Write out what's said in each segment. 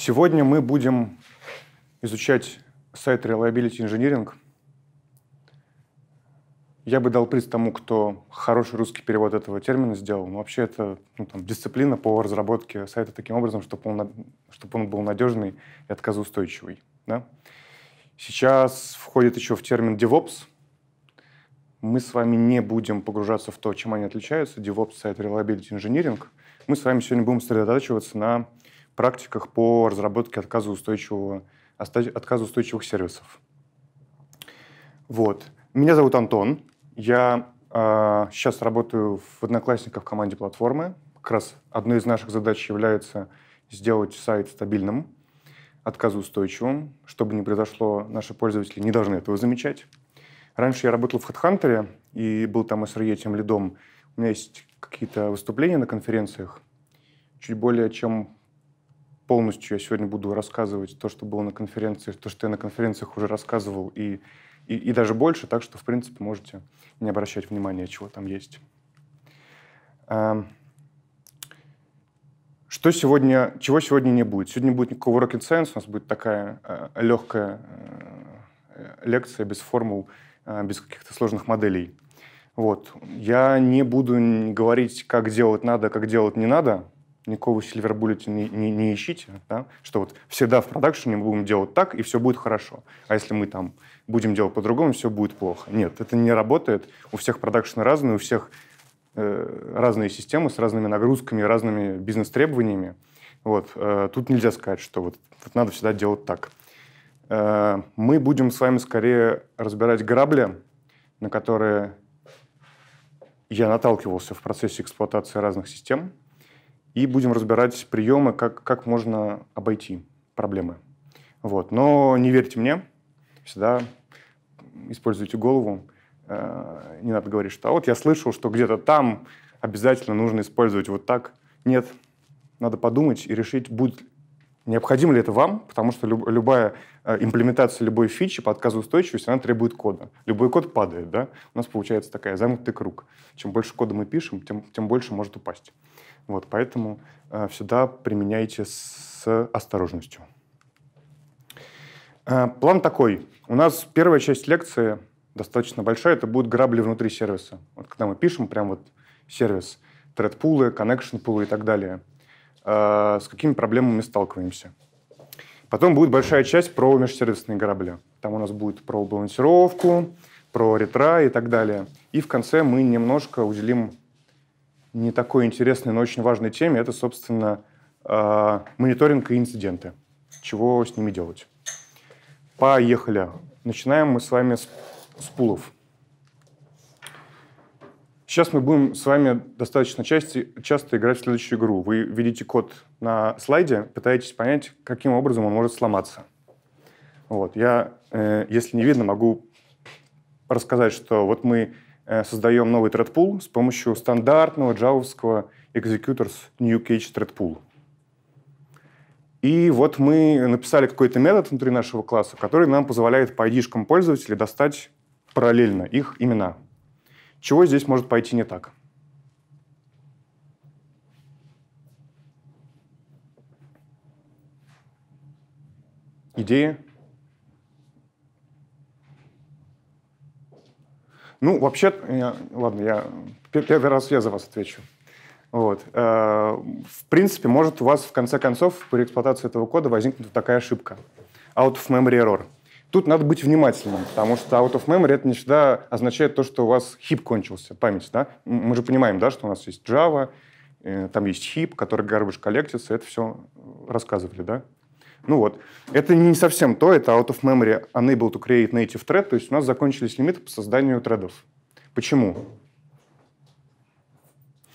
Сегодня мы будем изучать сайт Reliability Engineering. Я бы дал приз тому, кто хороший русский перевод этого термина сделал. Но вообще это ну, там, дисциплина по разработке сайта таким образом, чтобы он, чтобы он был надежный и отказоустойчивый. Да? Сейчас входит еще в термин DevOps. Мы с вами не будем погружаться в то, чем они отличаются. DevOps — сайт Reliability Engineering. Мы с вами сегодня будем сосредотачиваться на практиках по разработке отказоустойчивого, отказоустойчивых сервисов. Вот. Меня зовут Антон. Я э, сейчас работаю в Одноклассниках в команде платформы. Как раз одной из наших задач является сделать сайт стабильным, отказоустойчивым. Чтобы не произошло, наши пользователи не должны этого замечать. Раньше я работал в HeadHunter и был там SRE тем лидом. У меня есть какие-то выступления на конференциях. Чуть более чем полностью я сегодня буду рассказывать то, что было на конференции, то, что я на конференциях уже рассказывал, и, и, и даже больше, так что, в принципе, можете не обращать внимания, чего там есть. Эм, что сегодня, чего сегодня не будет? Сегодня не будет никакого rocket science, у нас будет такая э, легкая э, лекция без формул, э, без каких-то сложных моделей. Вот. Я не буду говорить, как делать надо, как делать не надо, никакого silver bullet не, не, не ищите, да? что вот всегда в продакшене мы будем делать так, и все будет хорошо. А если мы там будем делать по-другому, все будет плохо. Нет, это не работает. У всех продакшены разные, у всех э, разные системы с разными нагрузками, разными бизнес-требованиями. Вот. Э, тут нельзя сказать, что вот, вот надо всегда делать так. Э, мы будем с вами скорее разбирать грабли, на которые я наталкивался в процессе эксплуатации разных систем – и будем разбирать приемы, как, как можно обойти проблемы. Вот. Но не верьте мне, всегда используйте голову. Э, не надо говорить, что а вот я слышал, что где-то там обязательно нужно использовать вот так. Нет, надо подумать и решить, будет, необходимо ли это вам, потому что любая э, имплементация любой фичи по отказоустойчивости она требует кода. Любой код падает, да? У нас получается такая замкнутый круг. Чем больше кода мы пишем, тем, тем больше может упасть. Вот, поэтому э, всегда применяйте с осторожностью. Э, план такой. У нас первая часть лекции достаточно большая. Это будут грабли внутри сервиса. Вот когда мы пишем прям вот сервис, тредпулы, пулы коннекшн-пулы и так далее, э, с какими проблемами сталкиваемся. Потом будет большая часть про межсервисные грабли. Там у нас будет про балансировку, про ретра и так далее. И в конце мы немножко уделим не такой интересной, но очень важной теме, это, собственно, а, мониторинг и инциденты. Чего с ними делать? Поехали. Начинаем мы с вами с, с пулов. Сейчас мы будем с вами достаточно часто, часто играть в следующую игру. Вы видите код на слайде, пытаетесь понять, каким образом он может сломаться. Вот. Я, э, если не видно, могу рассказать, что вот мы Э, создаем новый thread с помощью стандартного джавовского executors new cage thread pool. И вот мы написали какой-то метод внутри нашего класса, который нам позволяет по id пользователей достать параллельно их имена. Чего здесь может пойти не так? Идея? Ну, вообще, я, ладно, я первый раз я за вас отвечу. Вот. Э, в принципе, может у вас в конце концов при эксплуатации этого кода возникнет такая ошибка. Out of memory error. Тут надо быть внимательным, потому что out of memory это не всегда означает то, что у вас хип кончился, память. Да? Мы же понимаем, да, что у нас есть Java, э, там есть хип, который garbage коллектится, это все рассказывали, да? Ну вот, это не совсем то, это out of memory unable to create native thread, то есть у нас закончились лимиты по созданию тредов. Почему?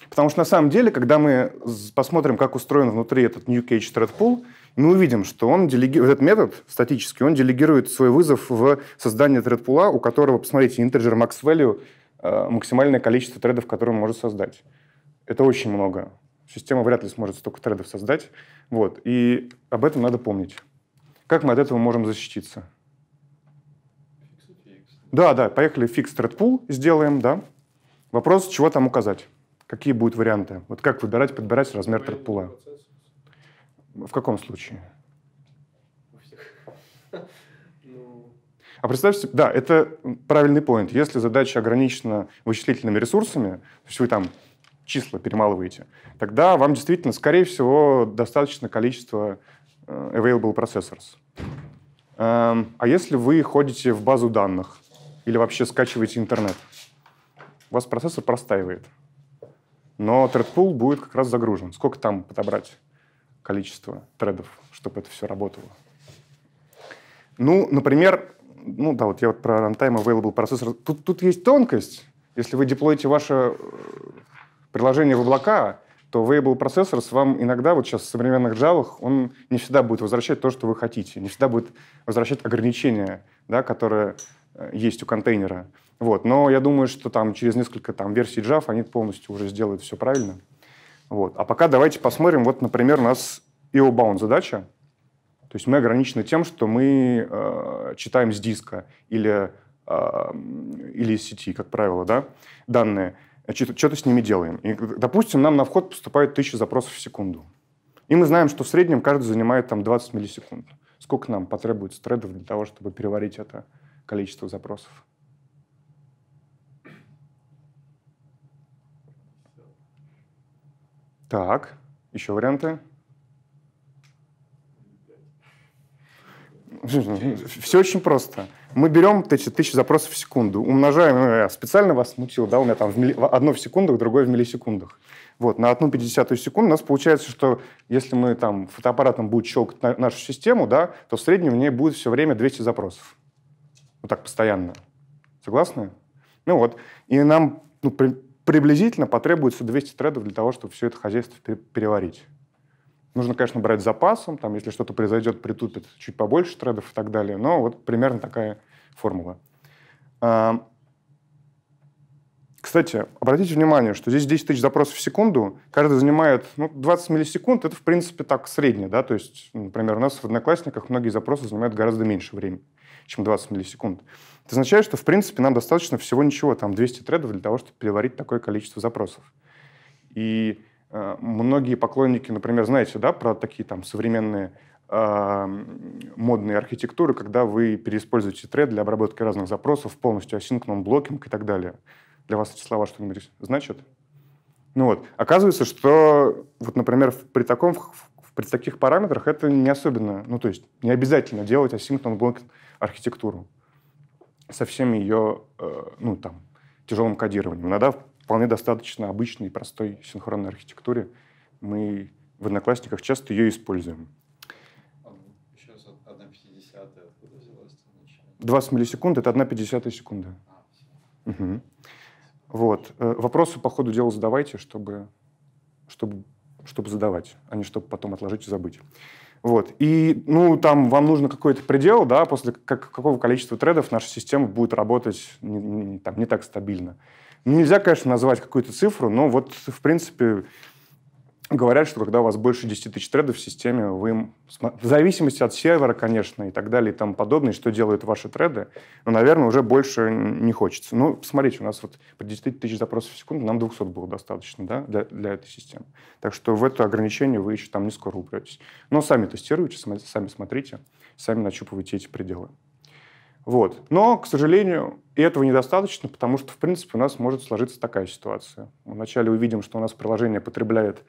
Потому что на самом деле, когда мы посмотрим, как устроен внутри этот new cage thread pool, мы увидим, что он делеги... этот метод статический, он делегирует свой вызов в создание thread pool, у которого, посмотрите, integer max value э, максимальное количество тредов, которые он может создать. Это очень много. Система вряд ли сможет столько тредов создать. Вот. И об этом надо помнить. Как мы от этого можем защититься? Да, да, поехали Фикс thread pool сделаем, да. Вопрос, чего там указать? Какие будут варианты? Вот как выбирать, подбирать размер thread В каком случае? Ну. А представьте, да, это правильный поинт. Если задача ограничена вычислительными ресурсами, то есть вы там числа перемалываете, тогда вам действительно, скорее всего, достаточно количество э, available processors. Эм, а если вы ходите в базу данных или вообще скачиваете интернет, у вас процессор простаивает. Но ThreadPool будет как раз загружен. Сколько там подобрать количество тредов, чтобы это все работало? Ну, например, ну да, вот я вот про runtime available процессор. Тут, тут есть тонкость. Если вы деплоите ваше э, приложение в облака, то Weibull процессор с вам иногда, вот сейчас в современных Java, он не всегда будет возвращать то, что вы хотите, не всегда будет возвращать ограничения, да, которые э, есть у контейнера. Вот. Но я думаю, что там через несколько там, версий Java они полностью уже сделают все правильно. Вот. А пока давайте посмотрим, вот, например, у нас IO-bound задача. То есть мы ограничены тем, что мы э, читаем с диска или, э, или из сети, как правило, да, данные. А что-то с ними делаем. И, допустим, нам на вход поступают тысячи запросов в секунду. И мы знаем, что в среднем каждый занимает там 20 миллисекунд. Сколько нам потребуется тредов для того, чтобы переварить это количество запросов? Так, еще варианты? Все очень просто мы берем тысячи, тысячи запросов в секунду, умножаем, ну, э, я специально вас смутил, да, у меня там в милли... одно в секундах, другое в миллисекундах. Вот, на одну пятидесятую секунду у нас получается, что если мы там фотоаппаратом будет щелкать на нашу систему, да, то в среднем в ней будет все время 200 запросов. Вот так постоянно. Согласны? Ну вот. И нам ну, при, приблизительно потребуется 200 тредов для того, чтобы все это хозяйство переварить. Нужно, конечно, брать запасом, там, если что-то произойдет, притупит чуть побольше тредов и так далее, но вот примерно такая формула. А, кстати, обратите внимание, что здесь 10 тысяч запросов в секунду, каждый занимает ну, 20 миллисекунд, это, в принципе, так среднее, да, то есть, например, у нас в Одноклассниках многие запросы занимают гораздо меньше времени, чем 20 миллисекунд. Это означает, что, в принципе, нам достаточно всего ничего, там, 200 тредов для того, чтобы переварить такое количество запросов. И Э, многие поклонники, например, знаете, да, про такие там современные а, модные архитектуры, когда вы переиспользуете тред для обработки разных запросов, полностью асинхронным блокинг и так далее. Для вас эти слова что-нибудь значат? Ну вот, оказывается, что вот, например, при таком при таких параметрах это не особенно, ну то есть не обязательно делать асинхрон блокинг архитектуру со всеми ее, э, ну там, тяжелым кодированием. Иногда вполне достаточно обычной, простой синхронной архитектуре. Мы в Одноклассниках часто ее используем. Еще 20 миллисекунд — это 1,50 секунда. угу. Вот. Э, вопросы по ходу дела задавайте, чтобы, чтобы, чтобы задавать, а не чтобы потом отложить и забыть. Вот. И, ну, там вам нужно какой-то предел, да, после как, какого количества тредов наша система будет работать не, не, там, не так стабильно. Нельзя, конечно, назвать какую-то цифру, но вот, в принципе, говорят, что когда у вас больше 10 тысяч тредов в системе, вы в зависимости от сервера, конечно, и так далее, и тому подобное, что делают ваши треды, ну, наверное, уже больше не хочется. Ну, посмотрите, у нас вот по 10 тысяч запросов в секунду нам 200 было достаточно, да, для, для этой системы. Так что в это ограничение вы еще там не скоро упретесь. Но сами тестируйте, сами смотрите, сами нащупывайте эти пределы. Вот. Но, к сожалению, и этого недостаточно, потому что, в принципе, у нас может сложиться такая ситуация. Вначале увидим, что у нас приложение потребляет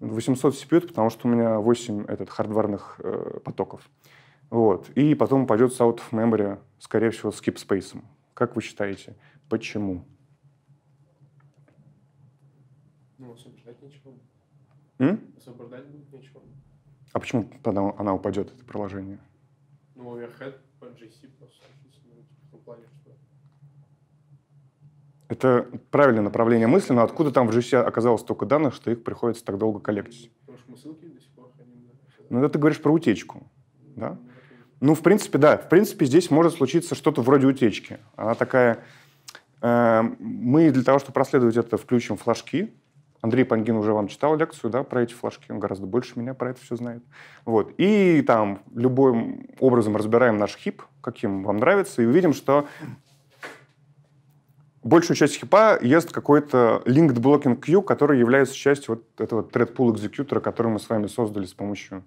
800 CPU, потому что у меня 8 этот, хардварных э, потоков. Вот. И потом упадет с out of memory, скорее всего, с skip space. Как вы считаете, почему? Ну, особо ждать нечего. М? Особо будет нечего. А почему тогда она упадет, это приложение? Ну, оверхед по GC просто. Это правильное направление мысли, но откуда там в GC оказалось столько данных, что их приходится так долго коллектить? Ну, это ты говоришь про утечку, да? Ну, в принципе, да. В принципе, здесь может случиться что-то вроде утечки. Она такая... Э, мы для того, чтобы проследовать это, включим флажки. Андрей Пангин уже вам читал лекцию, да, про эти флажки. Он гораздо больше меня про это все знает. Вот. И там любым образом разбираем наш хип, каким вам нравится, и увидим, что большую часть хипа ест какой-то linked blocking queue, который является частью вот этого thread pool экзекьютора, который мы с вами создали с помощью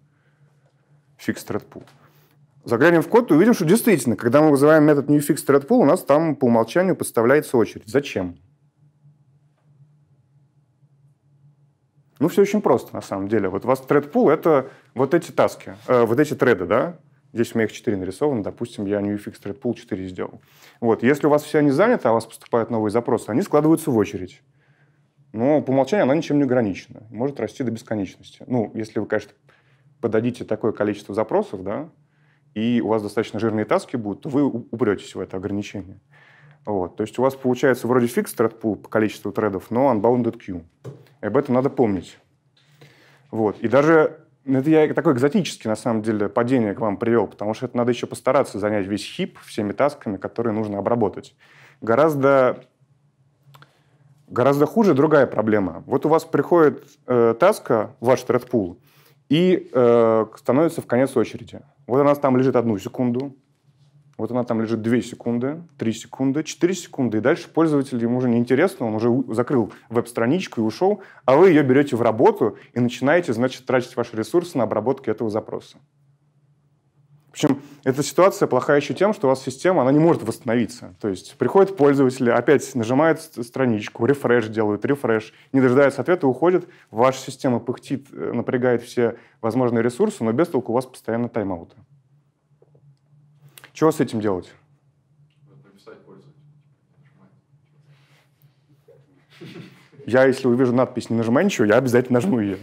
Fixed thread pool. Заглянем в код и увидим, что действительно, когда мы вызываем метод new Fixed thread pool, у нас там по умолчанию подставляется очередь. Зачем? Ну, все очень просто, на самом деле. Вот у вас thread pool — это вот эти таски, э, вот эти треды, да? Здесь у меня их 4 нарисовано, допустим, я New Fixed Red Pool 4 сделал. Вот, если у вас все они заняты, а у вас поступают новые запросы, они складываются в очередь. Но по умолчанию она ничем не ограничена, может расти до бесконечности. Ну, если вы, конечно, подадите такое количество запросов, да, и у вас достаточно жирные таски будут, то вы упретесь в это ограничение. Вот. То есть у вас получается вроде фикс thread pool по количеству тредов, но unbounded queue. И об этом надо помнить. Вот. И даже ну, это я такой экзотический, на самом деле, падение к вам привел, потому что это надо еще постараться занять весь хип всеми тасками, которые нужно обработать. Гораздо, гораздо хуже другая проблема. Вот у вас приходит э, таска, ваш тредпул, и э, становится в конец очереди. Вот у нас там лежит одну секунду, вот она там лежит 2 секунды, 3 секунды, 4 секунды, и дальше пользователь ему уже неинтересно, он уже закрыл веб-страничку и ушел, а вы ее берете в работу и начинаете, значит, тратить ваши ресурсы на обработку этого запроса. Причем эта ситуация плохая еще тем, что у вас система, она не может восстановиться. То есть приходят пользователи, опять нажимают страничку, рефреш делают, рефреш, не дожидаются ответа, уходят. Ваша система пыхтит, э, напрягает все возможные ресурсы, но без толку у вас постоянно тайм-ауты. Что с этим делать? Я, если увижу надпись «Не нажимай ничего», я обязательно нажму ее.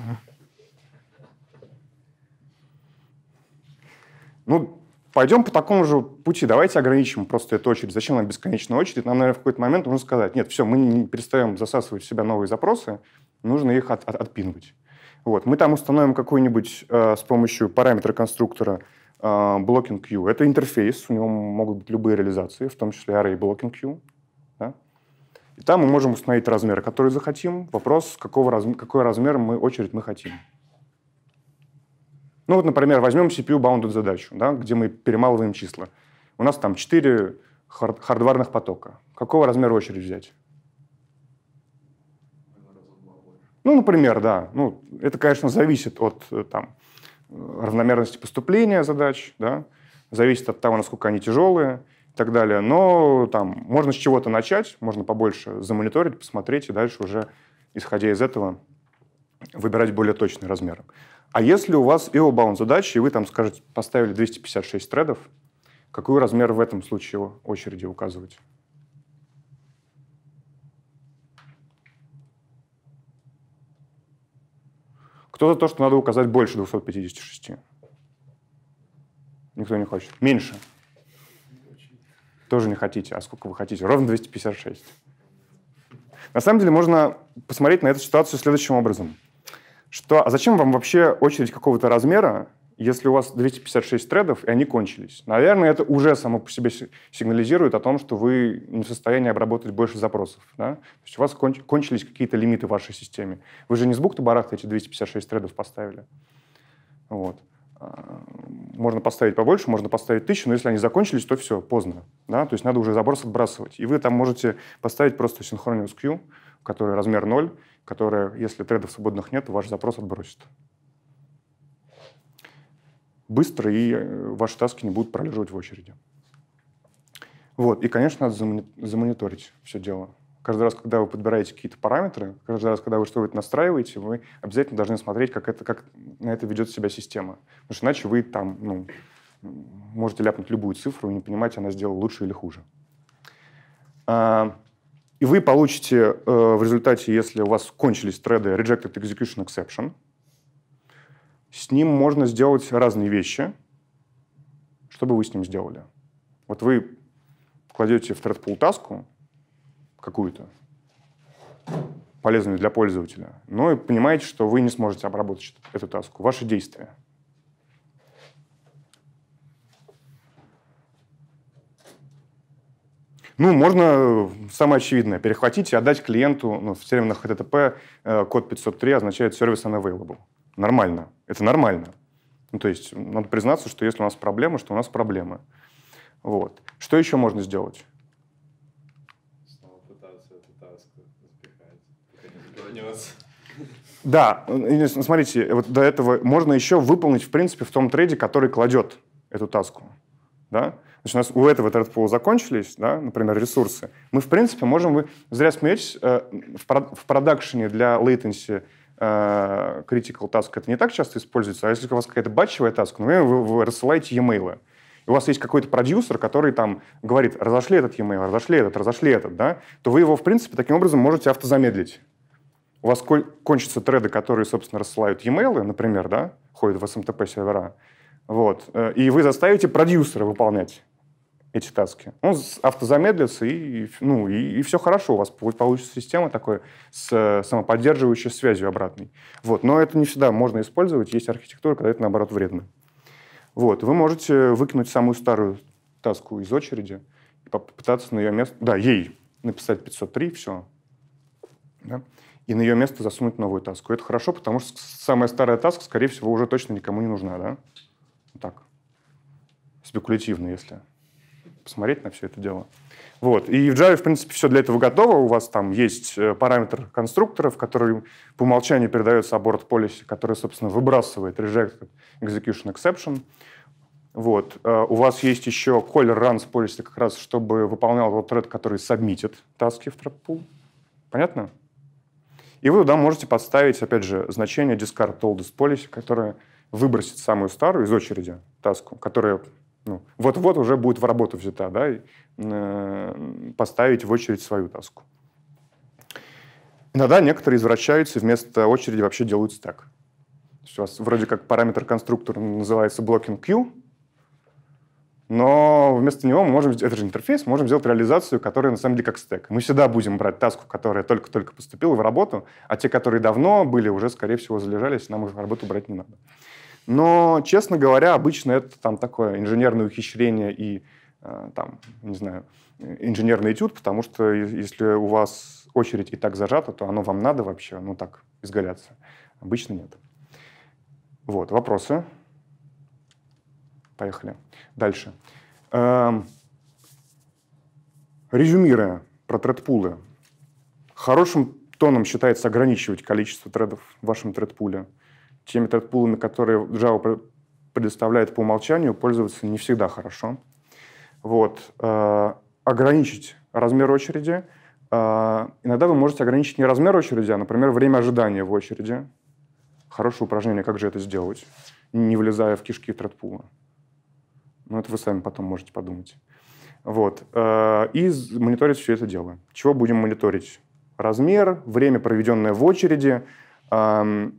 Ну, пойдем по такому же пути. Давайте ограничим просто эту очередь. Зачем нам бесконечная очередь? Нам, наверное, в какой-то момент нужно сказать, нет, все, мы не перестаем засасывать в себя новые запросы, нужно их от, от, отпинывать. Вот. Мы там установим какую-нибудь э, с помощью параметра конструктора а, Blocking Queue — это интерфейс, у него могут быть любые реализации, в том числе array Blocking Queue. Да? И там мы можем установить размер, который захотим. Вопрос, какого размер, какой размер мы, очередь мы хотим. Ну вот, например, возьмем CPU-bounded задачу, да, где мы перемалываем числа. У нас там 4 хард хардварных потока. Какого размера очередь взять? Ну, например, да. Ну, это, конечно, зависит от э, там, равномерности поступления задач, да, зависит от того, насколько они тяжелые и так далее. Но там можно с чего-то начать, можно побольше замониторить, посмотреть и дальше уже, исходя из этого, выбирать более точные размеры. А если у вас EO-bound задачи, и вы там, скажете, поставили 256 тредов, какой размер в этом случае очереди указывать? Кто за то, что надо указать больше 256? Никто не хочет. Меньше. Тоже не хотите. А сколько вы хотите? Ровно 256. На самом деле можно посмотреть на эту ситуацию следующим образом. Что, а зачем вам вообще очередь какого-то размера, если у вас 256 тредов, и они кончились. Наверное, это уже само по себе сигнализирует о том, что вы не в состоянии обработать больше запросов. Да? То есть у вас конч- кончились какие-то лимиты в вашей системе. Вы же не с бухты-барахта эти 256 тредов поставили. Вот. А, можно поставить побольше, можно поставить тысячу, но если они закончились, то все, поздно. Да? То есть надо уже заброс отбрасывать. И вы там можете поставить просто синхронную SKU, который размер 0, которая, если тредов свободных нет, ваш запрос отбросит быстро, и э, ваши таски не будут пролеживать в очереди. Вот. И, конечно, надо замониторить все дело. Каждый раз, когда вы подбираете какие-то параметры, каждый раз, когда вы что-нибудь настраиваете, вы обязательно должны смотреть, как, это, как на это ведет себя система. Потому что иначе вы там ну, можете ляпнуть любую цифру и не понимать, она сделала лучше или хуже. А, и вы получите э, в результате, если у вас кончились треды Rejected Execution Exception, с ним можно сделать разные вещи. Что бы вы с ним сделали? Вот вы кладете в Threadpool таску какую-то, полезную для пользователя, но и понимаете, что вы не сможете обработать эту таску. Ваши действия. Ну, можно, э, самое очевидное, перехватить и отдать клиенту, ну, в терминах HTTP э, код 503 означает Service Unavailable. Нормально. Это нормально. Ну, то есть надо признаться, что если у нас проблемы, что у нас проблемы. Вот. Что еще можно сделать? Да, ну, смотрите, вот до этого можно еще выполнить, в принципе, в том трейде, который кладет эту таску. Да? Значит, у нас у этого thread pool закончились, да, например, ресурсы. Мы, в принципе, можем... Вы зря смеетесь, э, в продакшене для latency Э, critical task это не так часто используется, а если у вас какая-то батчевая task, например, вы, вы рассылаете e-mail, и у вас есть какой-то продюсер, который там говорит, разошли этот e-mail, разошли этот, разошли этот, да, то вы его, в принципе, таким образом можете автозамедлить. У вас кончатся треды, которые, собственно, рассылают e-mail, например, да, ходят в SMTP-сервера, вот, э, и вы заставите продюсера выполнять эти таски. Он автозамедлится, и, ну, и, и все хорошо. У вас получится система такой с самоподдерживающей связью обратной. Вот. Но это не всегда можно использовать. Есть архитектура, когда это, наоборот, вредно. Вот. Вы можете выкинуть самую старую таску из очереди и попытаться на ее место... Да, ей написать 503, все. Да? И на ее место засунуть новую таску. Это хорошо, потому что самая старая таска, скорее всего, уже точно никому не нужна. Да? так. Спекулятивно, если посмотреть на все это дело. Вот. И в Java, в принципе, все для этого готово. У вас там есть э, параметр конструкторов, который по умолчанию передается abort policy, который, собственно, выбрасывает reject execution exception. Вот. Э, у вас есть еще caller runs policy, как раз чтобы выполнял вот thread, который сабмитит таски в thread pool. Понятно? И вы туда можете подставить, опять же, значение discard oldest policy, которое выбросит самую старую из очереди таску, которая ну, вот-вот уже будет в работу взята, да, и, э, поставить в очередь свою таску. Иногда некоторые извращаются и вместо очереди вообще делают стек. у вас вроде как параметр конструктора называется blocking queue, но вместо него мы можем, это же интерфейс, можем сделать реализацию, которая на самом деле как стек. Мы всегда будем брать таску, которая только-только поступила в работу, а те, которые давно были, уже, скорее всего, залежались, нам их в работу брать не надо. Но, честно говоря, обычно это там такое инженерное ухищрение и э, там, не знаю, инженерный этюд, потому что если у вас очередь и так зажата, то оно вам надо вообще, ну так, изгаляться. Обычно нет. Вот, вопросы. Поехали. Дальше. Эм, резюмируя про тредпулы. Хорошим тоном считается ограничивать количество тредов в вашем тредпуле теми тредпулами, которые Java предоставляет по умолчанию, пользоваться не всегда хорошо. Вот. Э, ограничить размер очереди. Э, иногда вы можете ограничить не размер очереди, а, например, время ожидания в очереди. Хорошее упражнение, как же это сделать, не влезая в кишки тредпула. Но ну, это вы сами потом можете подумать. Вот. Э, и мониторить все это дело. Чего будем мониторить? Размер, время, проведенное в очереди,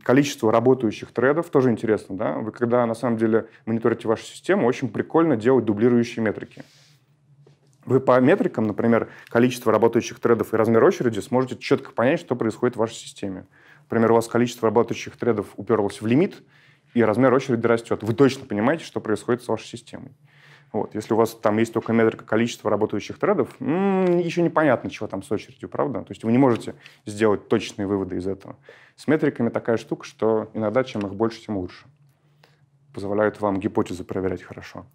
количество работающих тредов, тоже интересно, да? Вы когда, на самом деле, мониторите вашу систему, очень прикольно делать дублирующие метрики. Вы по метрикам, например, количество работающих тредов и размер очереди сможете четко понять, что происходит в вашей системе. Например, у вас количество работающих тредов уперлось в лимит, и размер очереди растет. Вы точно понимаете, что происходит с вашей системой. Вот. Если у вас там есть только метрика количества работающих тредов, м-м, еще непонятно, чего там с очередью, правда? То есть вы не можете сделать точные выводы из этого. С метриками такая штука, что иногда чем их больше, тем лучше. Позволяют вам гипотезы проверять хорошо.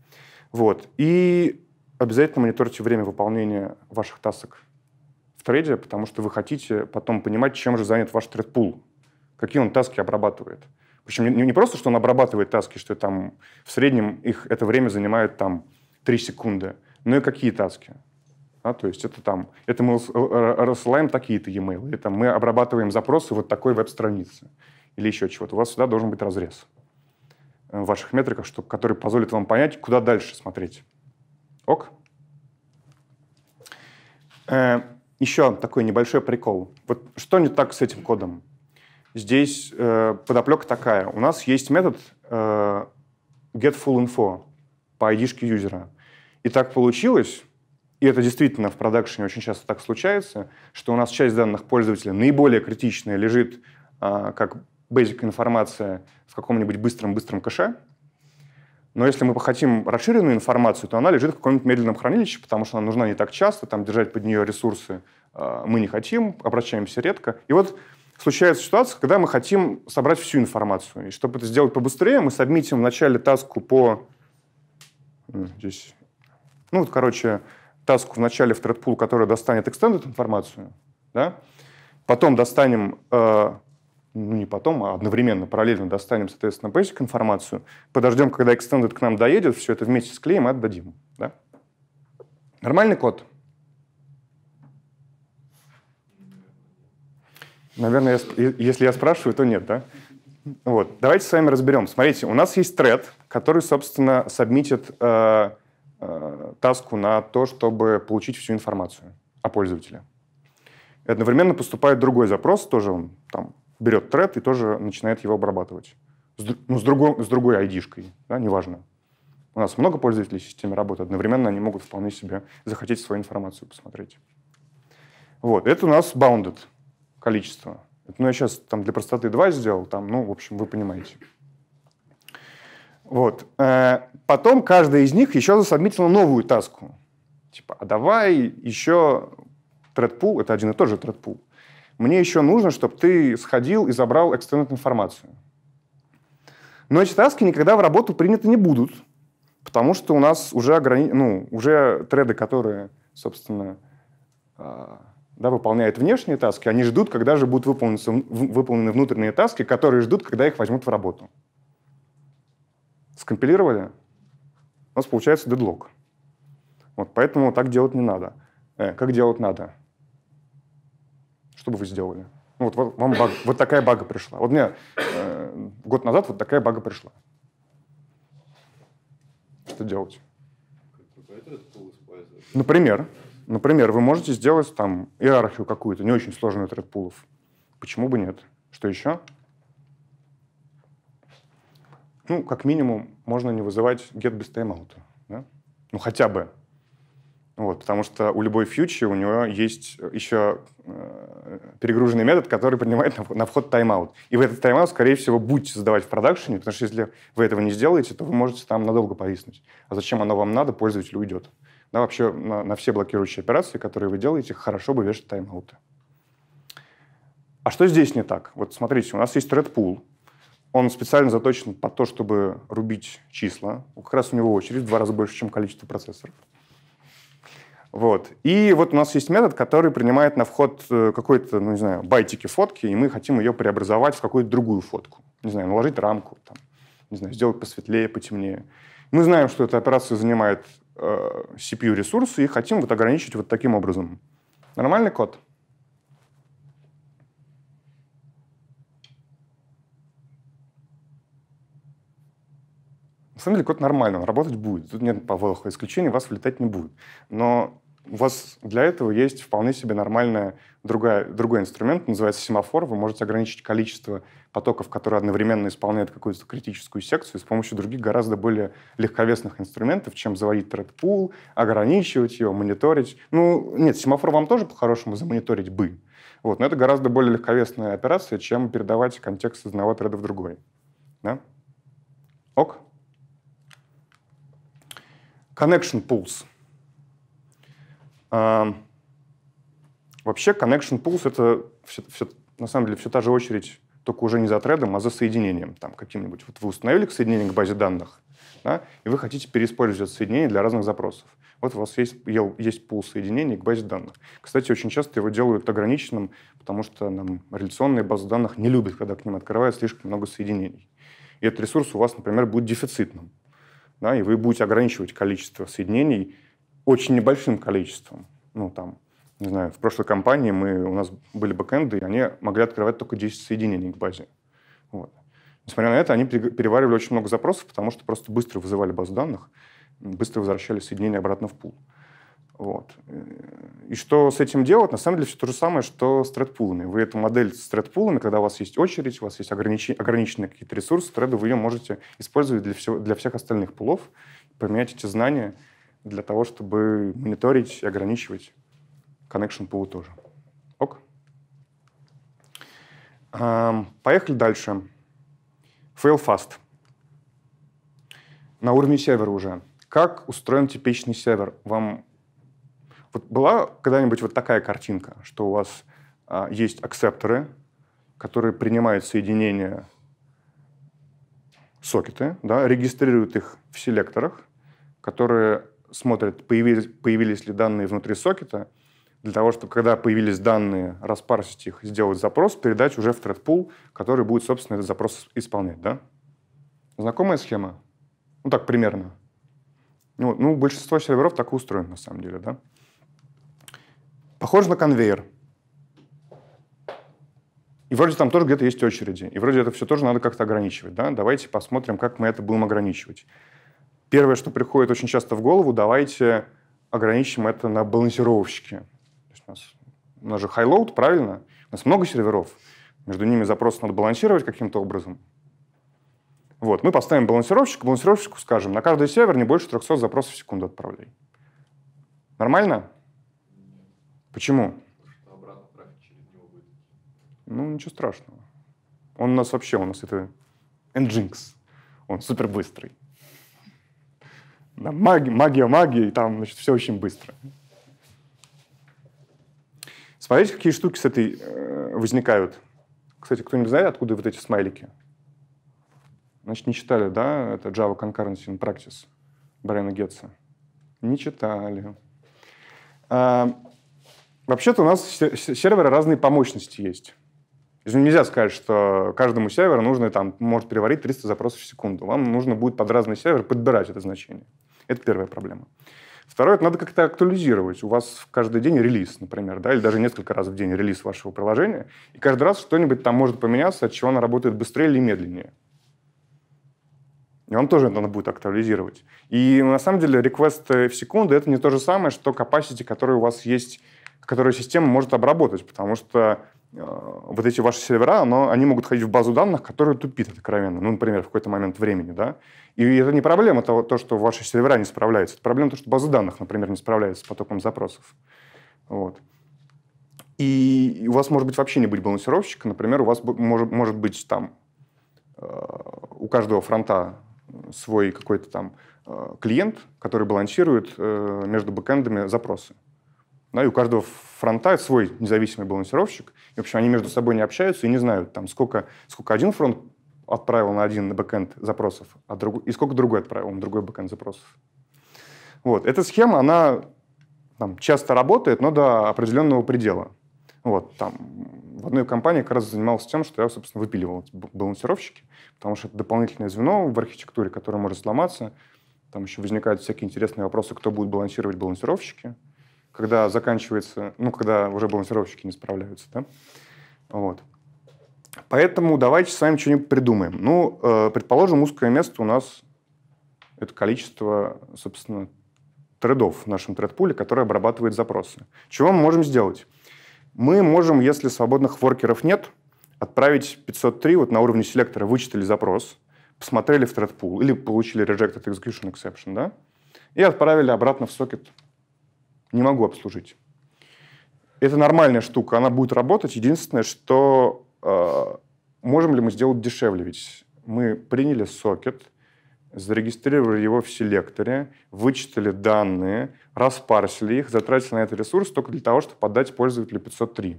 Вот. И обязательно мониторьте время выполнения ваших тасок в трейде, потому что вы хотите потом понимать, чем же занят ваш тредпул, какие он таски обрабатывает – причем не, не просто, что он обрабатывает таски, что там в среднем их это время занимает там 3 секунды, но и какие таски. Да, то есть это там, это мы э, э, рассылаем такие-то e-mail, или мы обрабатываем запросы вот такой веб-страницы, или еще чего-то. У вас всегда должен быть разрез э, в ваших метриках, что, который позволит вам понять, куда дальше смотреть. Ок? Э, еще такой небольшой прикол. Вот что не так с этим кодом? Здесь э, подоплека такая. У нас есть метод э, get full info по id юзера. И так получилось, и это действительно в продакшене очень часто так случается, что у нас часть данных пользователя наиболее критичная лежит э, как basic информация в каком-нибудь быстром-быстром кэше, но если мы хотим расширенную информацию, то она лежит в каком-нибудь медленном хранилище, потому что она нужна не так часто, там держать под нее ресурсы э, мы не хотим, обращаемся редко. И вот случается ситуация, когда мы хотим собрать всю информацию. И чтобы это сделать побыстрее, мы сабмитим вначале таску по... Здесь... Ну, вот, короче, таску вначале в ThreadPool, которая достанет extended информацию, да? потом достанем, э, ну не потом, а одновременно, параллельно достанем, соответственно, basic информацию, подождем, когда extended к нам доедет, все это вместе склеим и отдадим. Да? Нормальный код. Наверное, я, если я спрашиваю, то нет, да? Вот, давайте с вами разберем. Смотрите, у нас есть тред, который, собственно, сабмитит э, э, таску на то, чтобы получить всю информацию о пользователе. И одновременно поступает другой запрос, тоже он там берет тред и тоже начинает его обрабатывать. С, ну, с, другой, с другой ID-шкой, да, неважно. У нас много пользователей в системе работы, одновременно они могут вполне себе захотеть свою информацию посмотреть. Вот, это у нас bounded количество. Ну, я сейчас там для простоты 2 сделал, там, ну, в общем, вы понимаете. Вот. Э, потом каждый из них еще засобмитила новую таску. Типа, а давай еще threadpool, это один и тот же threadpool. Мне еще нужно, чтобы ты сходил и забрал экстренную информацию. Но эти таски никогда в работу приняты не будут, потому что у нас уже, ограни... ну, уже треды, которые, собственно, а, да, выполняют внешние таски, они ждут, когда же будут выполнены внутренние таски, которые ждут, когда их возьмут в работу. Скомпилировали, у нас получается дедлог. Вот, поэтому так делать не надо. Э, как делать надо? Что бы вы сделали? Ну, вот, вот вам баг, вот такая бага пришла. Вот мне э, год назад вот такая бага пришла. Что делать? Например. Например, вы можете сделать там иерархию какую-то, не очень сложную тредпулов. Почему бы нет? Что еще? Ну, как минимум, можно не вызывать get без тайм-аута. Да? Ну, хотя бы. Вот, потому что у любой фьючи у него есть э, еще э, перегруженный метод, который принимает на, на вход тайм-аут. И вы этот тайм-аут, скорее всего, будете задавать в продакшене, потому что если вы этого не сделаете, то вы можете там надолго повиснуть. А зачем оно вам надо, пользователь уйдет. Да, вообще на, на все блокирующие операции, которые вы делаете, хорошо бы вешать тайм-ауты. А что здесь не так? Вот смотрите, у нас есть Thread Pool, Он специально заточен под то, чтобы рубить числа. Как раз у него очередь в два раза больше, чем количество процессоров. Вот. И вот у нас есть метод, который принимает на вход э, какой-то, ну, не знаю, байтики фотки, и мы хотим ее преобразовать в какую-то другую фотку. Не знаю, наложить рамку, там, не знаю, сделать посветлее, потемнее. Мы знаем, что эта операция занимает Э, CPU ресурсы и хотим вот ограничить вот таким образом. Нормальный код? На самом деле код нормальный, он работать будет. Тут нет повелых исключений, вас влетать не будет. Но у вас для этого есть вполне себе нормальная другая, другой инструмент, называется семафор. Вы можете ограничить количество потоков, которые одновременно исполняют какую-то критическую секцию, с помощью других гораздо более легковесных инструментов, чем заводить тредпул, ограничивать его, мониторить. Ну, нет, семафор вам тоже по-хорошему замониторить бы. Вот, но это гораздо более легковесная операция, чем передавать контекст из одного треда в другой. Да? Ок? Connection pools. вообще, connection pools — это все, все, на самом деле все та же очередь только уже не за тредом, а за соединением там каким-нибудь. Вот вы установили соединение к базе данных, да, и вы хотите переиспользовать это соединение для разных запросов. Вот у вас есть, есть пул соединений к базе данных. Кстати, очень часто его делают ограниченным, потому что нам реляционные базы данных не любят, когда к ним открывают слишком много соединений. И этот ресурс у вас, например, будет дефицитным. Да, и вы будете ограничивать количество соединений очень небольшим количеством. Ну, там, не знаю, в прошлой компании мы, у нас были бэкэнды, и они могли открывать только 10 соединений к базе. Вот. Несмотря на это, они переваривали очень много запросов, потому что просто быстро вызывали базу данных, быстро возвращали соединения обратно в пул. Вот. И что с этим делать? На самом деле все то же самое, что с тредпулами. Вы эту модель с тредпулами, когда у вас есть очередь, у вас есть ограничи... ограниченные какие-то ресурсы, треды вы ее можете использовать для, всего... для всех остальных пулов, применять эти знания для того, чтобы мониторить и ограничивать connection pool тоже. Ок? Эм, поехали дальше. Fail fast. На уровне сервера уже. Как устроен типичный сервер? Вам вот была когда-нибудь вот такая картинка, что у вас э, есть акцепторы, которые принимают соединения сокеты, да, регистрируют их в селекторах, которые смотрят, появились, появились ли данные внутри сокета – для того, чтобы, когда появились данные, распарсить их, сделать запрос, передать уже в тредпул, который будет, собственно, этот запрос исполнять. Да? Знакомая схема? Ну, так примерно. Ну, ну, большинство серверов так и устроено, на самом деле. Да? Похоже на конвейер. И вроде там тоже где-то есть очереди. И вроде это все тоже надо как-то ограничивать. Да? Давайте посмотрим, как мы это будем ограничивать. Первое, что приходит очень часто в голову, давайте ограничим это на балансировщике нас, у нас же хайлоуд, правильно? У нас много серверов. Между ними запросы надо балансировать каким-то образом. Вот, мы поставим балансировщик, балансировщику скажем, на каждый сервер не больше 300 запросов в секунду отправляй. Нормально? Почему? Ну, ничего страшного. Он у нас вообще, у нас это Nginx. Он супер быстрый. Магия, магия, магия, и там, значит, все очень быстро. Смотрите, какие штуки с этой э, возникают. Кстати, кто-нибудь знает, откуда вот эти смайлики? Значит, не читали, да, это Java Concurrency in Practice Брайана Гетца? Не читали. А, вообще-то у нас серверы разные по мощности есть. Нельзя сказать, что каждому серверу нужно, там, может переварить 300 запросов в секунду. Вам нужно будет под разный сервер подбирать это значение. Это первая проблема. Второе, это надо как-то актуализировать. У вас каждый день релиз, например, да, или даже несколько раз в день релиз вашего приложения, и каждый раз что-нибудь там может поменяться, от чего оно работает быстрее или медленнее. И вам тоже это надо будет актуализировать. И на самом деле реквест в секунду — это не то же самое, что capacity, который у вас есть, которую система может обработать, потому что Э, вот эти ваши сервера, но они могут ходить в базу данных, которая тупит откровенно. Ну, например, в какой-то момент времени, да. И это не проблема того, то, что ваши сервера не справляются. Это проблема то, что база данных, например, не справляется с потоком запросов. Вот. И у вас может быть вообще не быть балансировщика. Например, у вас может, может быть там э, у каждого фронта свой какой-то там э, клиент, который балансирует между бэкэндами запросы. Да, и у каждого фронта свой независимый балансировщик. И, в общем, они между собой не общаются и не знают, там, сколько, сколько один фронт отправил на один на бэкэнд запросов, а друг... и сколько другой отправил на другой бэкэнд запросов. Вот. Эта схема, она там, часто работает, но до определенного предела. Вот, там, в одной компании как раз занимался тем, что я, собственно, выпиливал типа, балансировщики, потому что это дополнительное звено в архитектуре, которое может сломаться. Там еще возникают всякие интересные вопросы, кто будет балансировать балансировщики когда заканчивается, ну, когда уже балансировщики не справляются, да? Вот. Поэтому давайте с вами что-нибудь придумаем. Ну, э, предположим, узкое место у нас – это количество, собственно, тредов в нашем тредпуле, который обрабатывает запросы. Чего мы можем сделать? Мы можем, если свободных воркеров нет, отправить 503 вот на уровне селектора, вычитали запрос, посмотрели в тредпул или получили от execution exception, да, и отправили обратно в сокет не могу обслужить. Это нормальная штука, она будет работать. Единственное, что э, можем ли мы сделать дешевле? Ведь мы приняли сокет, зарегистрировали его в селекторе, вычитали данные, распарсили их, затратили на это ресурс только для того, чтобы подать пользователю 503.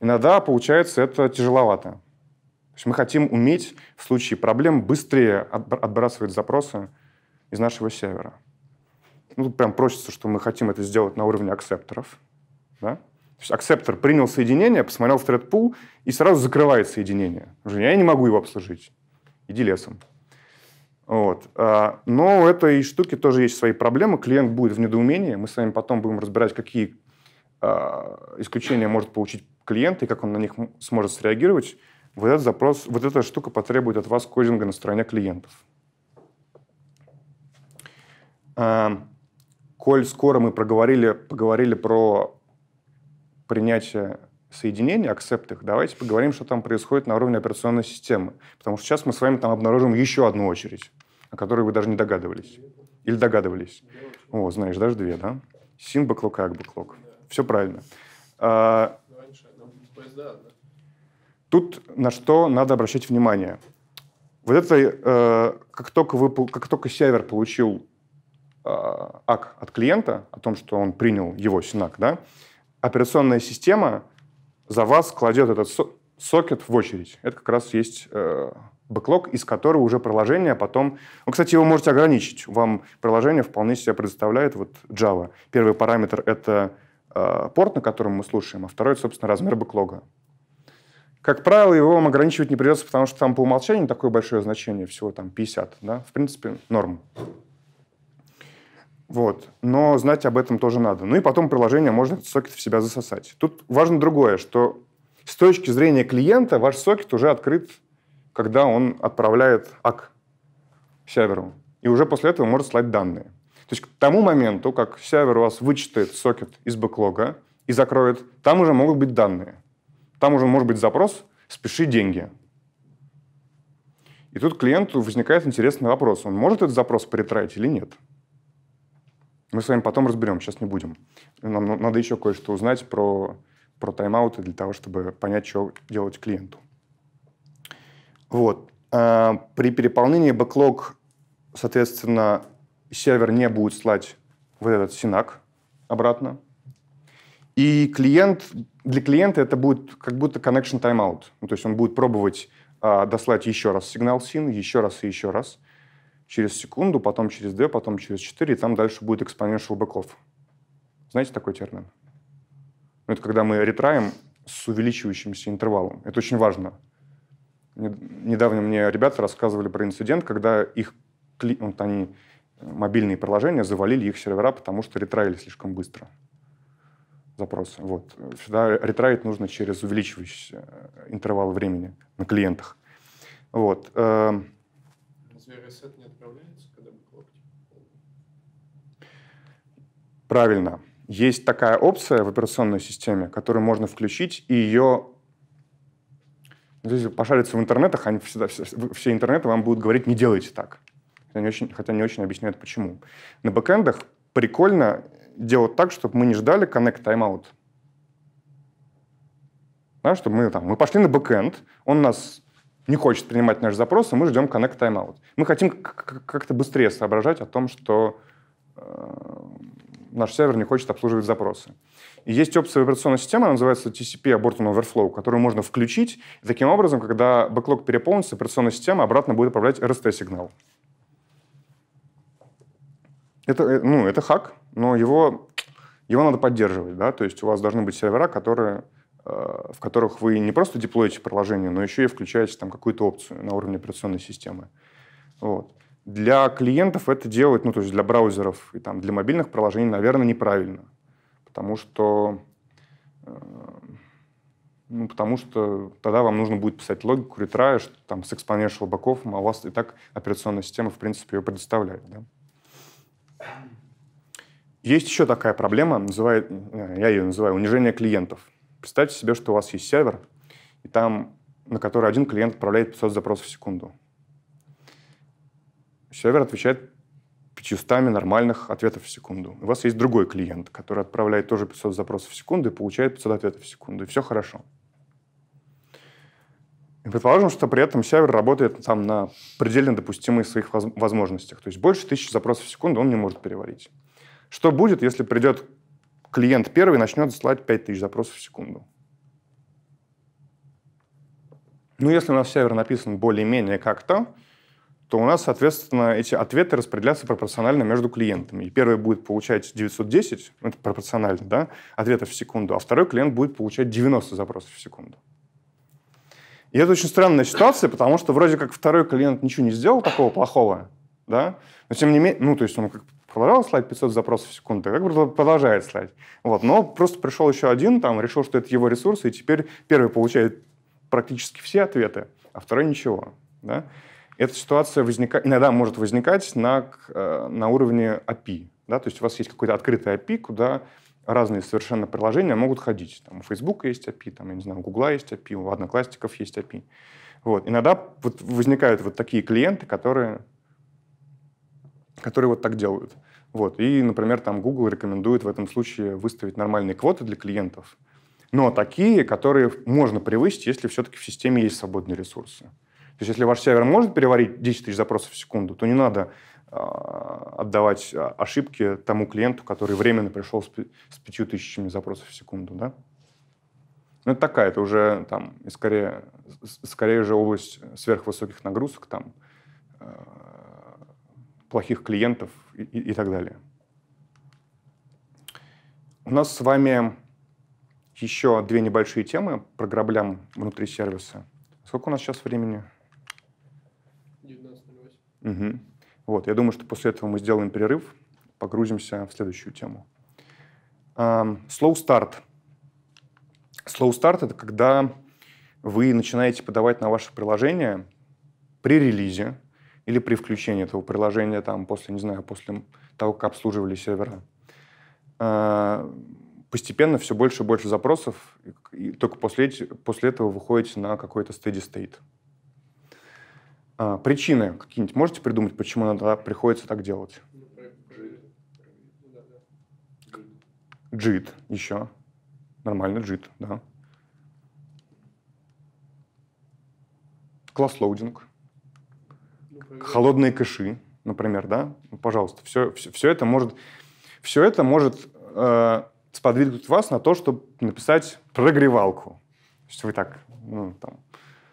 Иногда получается это тяжеловато. То есть мы хотим уметь в случае проблем быстрее отбрасывать запросы из нашего сервера ну, прям прочится, что мы хотим это сделать на уровне акцепторов, Да? То есть аксептор принял соединение, посмотрел в thread pool и сразу закрывает соединение. Я не могу его обслужить. Иди лесом. Вот. А, но у этой штуки тоже есть свои проблемы. Клиент будет в недоумении. Мы с вами потом будем разбирать, какие а, исключения может получить клиент и как он на них сможет среагировать. Вот этот запрос, вот эта штука потребует от вас кодинга на стороне клиентов коль скоро мы проговорили, поговорили про принятие соединений, акцепт их, давайте поговорим, что там происходит на уровне операционной системы. Потому что сейчас мы с вами там обнаружим еще одну очередь, о которой вы даже не догадывались. Или догадывались. О, знаешь, даже две, да? Син бэклог и акбэклог. Все правильно. А... Тут на что надо обращать внимание. Вот это, э, как, только вы, как только сервер получил Э, ак от клиента, о том, что он принял его синак, да, операционная система за вас кладет этот сокет в очередь. Это как раз есть э, бэклог, из которого уже приложение а потом... Ну, кстати, его можете ограничить. Вам приложение вполне себя предоставляет вот Java. Первый параметр — это э, порт, на котором мы слушаем, а второй — собственно, размер бэклога. Как правило, его вам ограничивать не придется, потому что там по умолчанию такое большое значение, всего там 50. Да? В принципе, норм. Вот. Но знать об этом тоже надо. Ну и потом приложение можно этот сокет в себя засосать. Тут важно другое, что с точки зрения клиента ваш сокет уже открыт, когда он отправляет АК серверу. И уже после этого может слать данные. То есть к тому моменту, как сервер у вас вычитает сокет из бэклога и закроет, там уже могут быть данные. Там уже может быть запрос «спеши деньги». И тут клиенту возникает интересный вопрос. Он может этот запрос притратить или нет? Мы с вами потом разберем, сейчас не будем. Нам ну, надо еще кое-что узнать про, про тайм-ауты для того, чтобы понять, что делать клиенту. Вот. А, при переполнении бэклог, соответственно, сервер не будет слать вот этот синак обратно. И клиент, для клиента это будет как будто connection timeout. Ну, то есть он будет пробовать а, дослать еще раз сигнал син, еще раз и еще раз через секунду, потом через две, потом через четыре, и там дальше будет exponential backoff. Знаете такой термин? Ну, это когда мы ретраем с увеличивающимся интервалом. Это очень важно. Недавно мне ребята рассказывали про инцидент, когда их кли... вот они, мобильные приложения завалили их сервера, потому что ретраили слишком быстро запросы. Вот. Всегда ретраить нужно через увеличивающийся э, интервал времени на клиентах. Вот. Эм, нейросет не отправляется, когда бэклог Правильно. Есть такая опция в операционной системе, которую можно включить, и ее Здесь пошарится в интернетах, они всегда, все, все интернеты вам будут говорить, не делайте так. Они очень, хотя не очень объясняют, почему. На бэкэндах прикольно делать так, чтобы мы не ждали connect timeout. Да, чтобы мы, там, мы пошли на бэкэнд, он нас не хочет принимать наши запросы, мы ждем connect timeout. Мы хотим как-то быстрее соображать о том, что э, наш сервер не хочет обслуживать запросы. И есть опция операционной системы, она называется TCP Abortion Overflow, которую можно включить. И таким образом, когда бэклог переполнится, операционная система обратно будет отправлять RST-сигнал. Это, э, ну, это хак, но его, его надо поддерживать. Да? То есть у вас должны быть сервера, которые Э, в которых вы не просто деплоите приложение, но еще и включаете там какую-то опцию на уровне операционной системы. Вот. Для клиентов это делать, ну, то есть для браузеров и там для мобильных приложений, наверное, неправильно. Потому что, э, ну, потому что тогда вам нужно будет писать логику ретрая, что там с exponential боков, а у вас и так операционная система, в принципе, ее предоставляет. Да? Есть еще такая проблема, называет, э, я ее называю унижение клиентов. Представьте себе, что у вас есть сервер, и там, на который один клиент отправляет 500 запросов в секунду. Сервер отвечает 500 нормальных ответов в секунду. У вас есть другой клиент, который отправляет тоже 500 запросов в секунду и получает 500 ответов в секунду, и все хорошо. И предположим, что при этом сервер работает там на предельно допустимых своих возможностях. То есть больше тысячи запросов в секунду он не может переварить. Что будет, если придет клиент первый начнет засылать 5000 запросов в секунду. Ну, если у нас сервер написан более-менее как-то, то у нас, соответственно, эти ответы распределятся пропорционально между клиентами. И первый будет получать 910, ну, это пропорционально, да, ответов в секунду, а второй клиент будет получать 90 запросов в секунду. И это очень странная ситуация, потому что вроде как второй клиент ничего не сделал такого плохого, да, но тем не менее, ну, то есть он как продолжал слать 500 запросов в секунду, как бы продолжает слать. Вот, но просто пришел еще один, там, решил, что это его ресурсы, и теперь первый получает практически все ответы, а второй ничего. Да? Эта ситуация возника... иногда может возникать на, э, на уровне API. Да? То есть у вас есть какой-то открытый API, куда разные совершенно приложения могут ходить. Там у Facebook есть API, там, я не знаю, у Google есть API, у Одноклассников есть API. Вот. Иногда вот возникают вот такие клиенты, которые, которые вот так делают. Вот. И, например, там Google рекомендует в этом случае выставить нормальные квоты для клиентов, но такие, которые можно превысить, если все-таки в системе есть свободные ресурсы. То есть если ваш сервер может переварить 10 тысяч запросов в секунду, то не надо а, отдавать а, ошибки тому клиенту, который временно пришел с, с 5 тысячами запросов в секунду. Да? Ну, это такая, это уже там, скорее, скорее же область сверхвысоких нагрузок, там, а, плохих клиентов и, и, и так далее. У нас с вами еще две небольшие темы про граблям внутри сервиса. Сколько у нас сейчас времени? 19.08. Угу. Вот, я думаю, что после этого мы сделаем перерыв, погрузимся в следующую тему. Slow start. Slow start — это когда вы начинаете подавать на ваше приложение при релизе, или при включении этого приложения там после, не знаю, после того, как обслуживали сервера. А, постепенно все больше и больше запросов, и только после, после этого выходите на какой-то steady state. А, причины какие-нибудь можете придумать, почему надо, приходится так делать? Джит еще. Нормально джит, да. Класс-лоудинг холодные кэши, например, да, ну, пожалуйста, все, все, все это может, все это может э, сподвигнуть вас на то, чтобы написать прогревалку. То есть вы так, ну, там,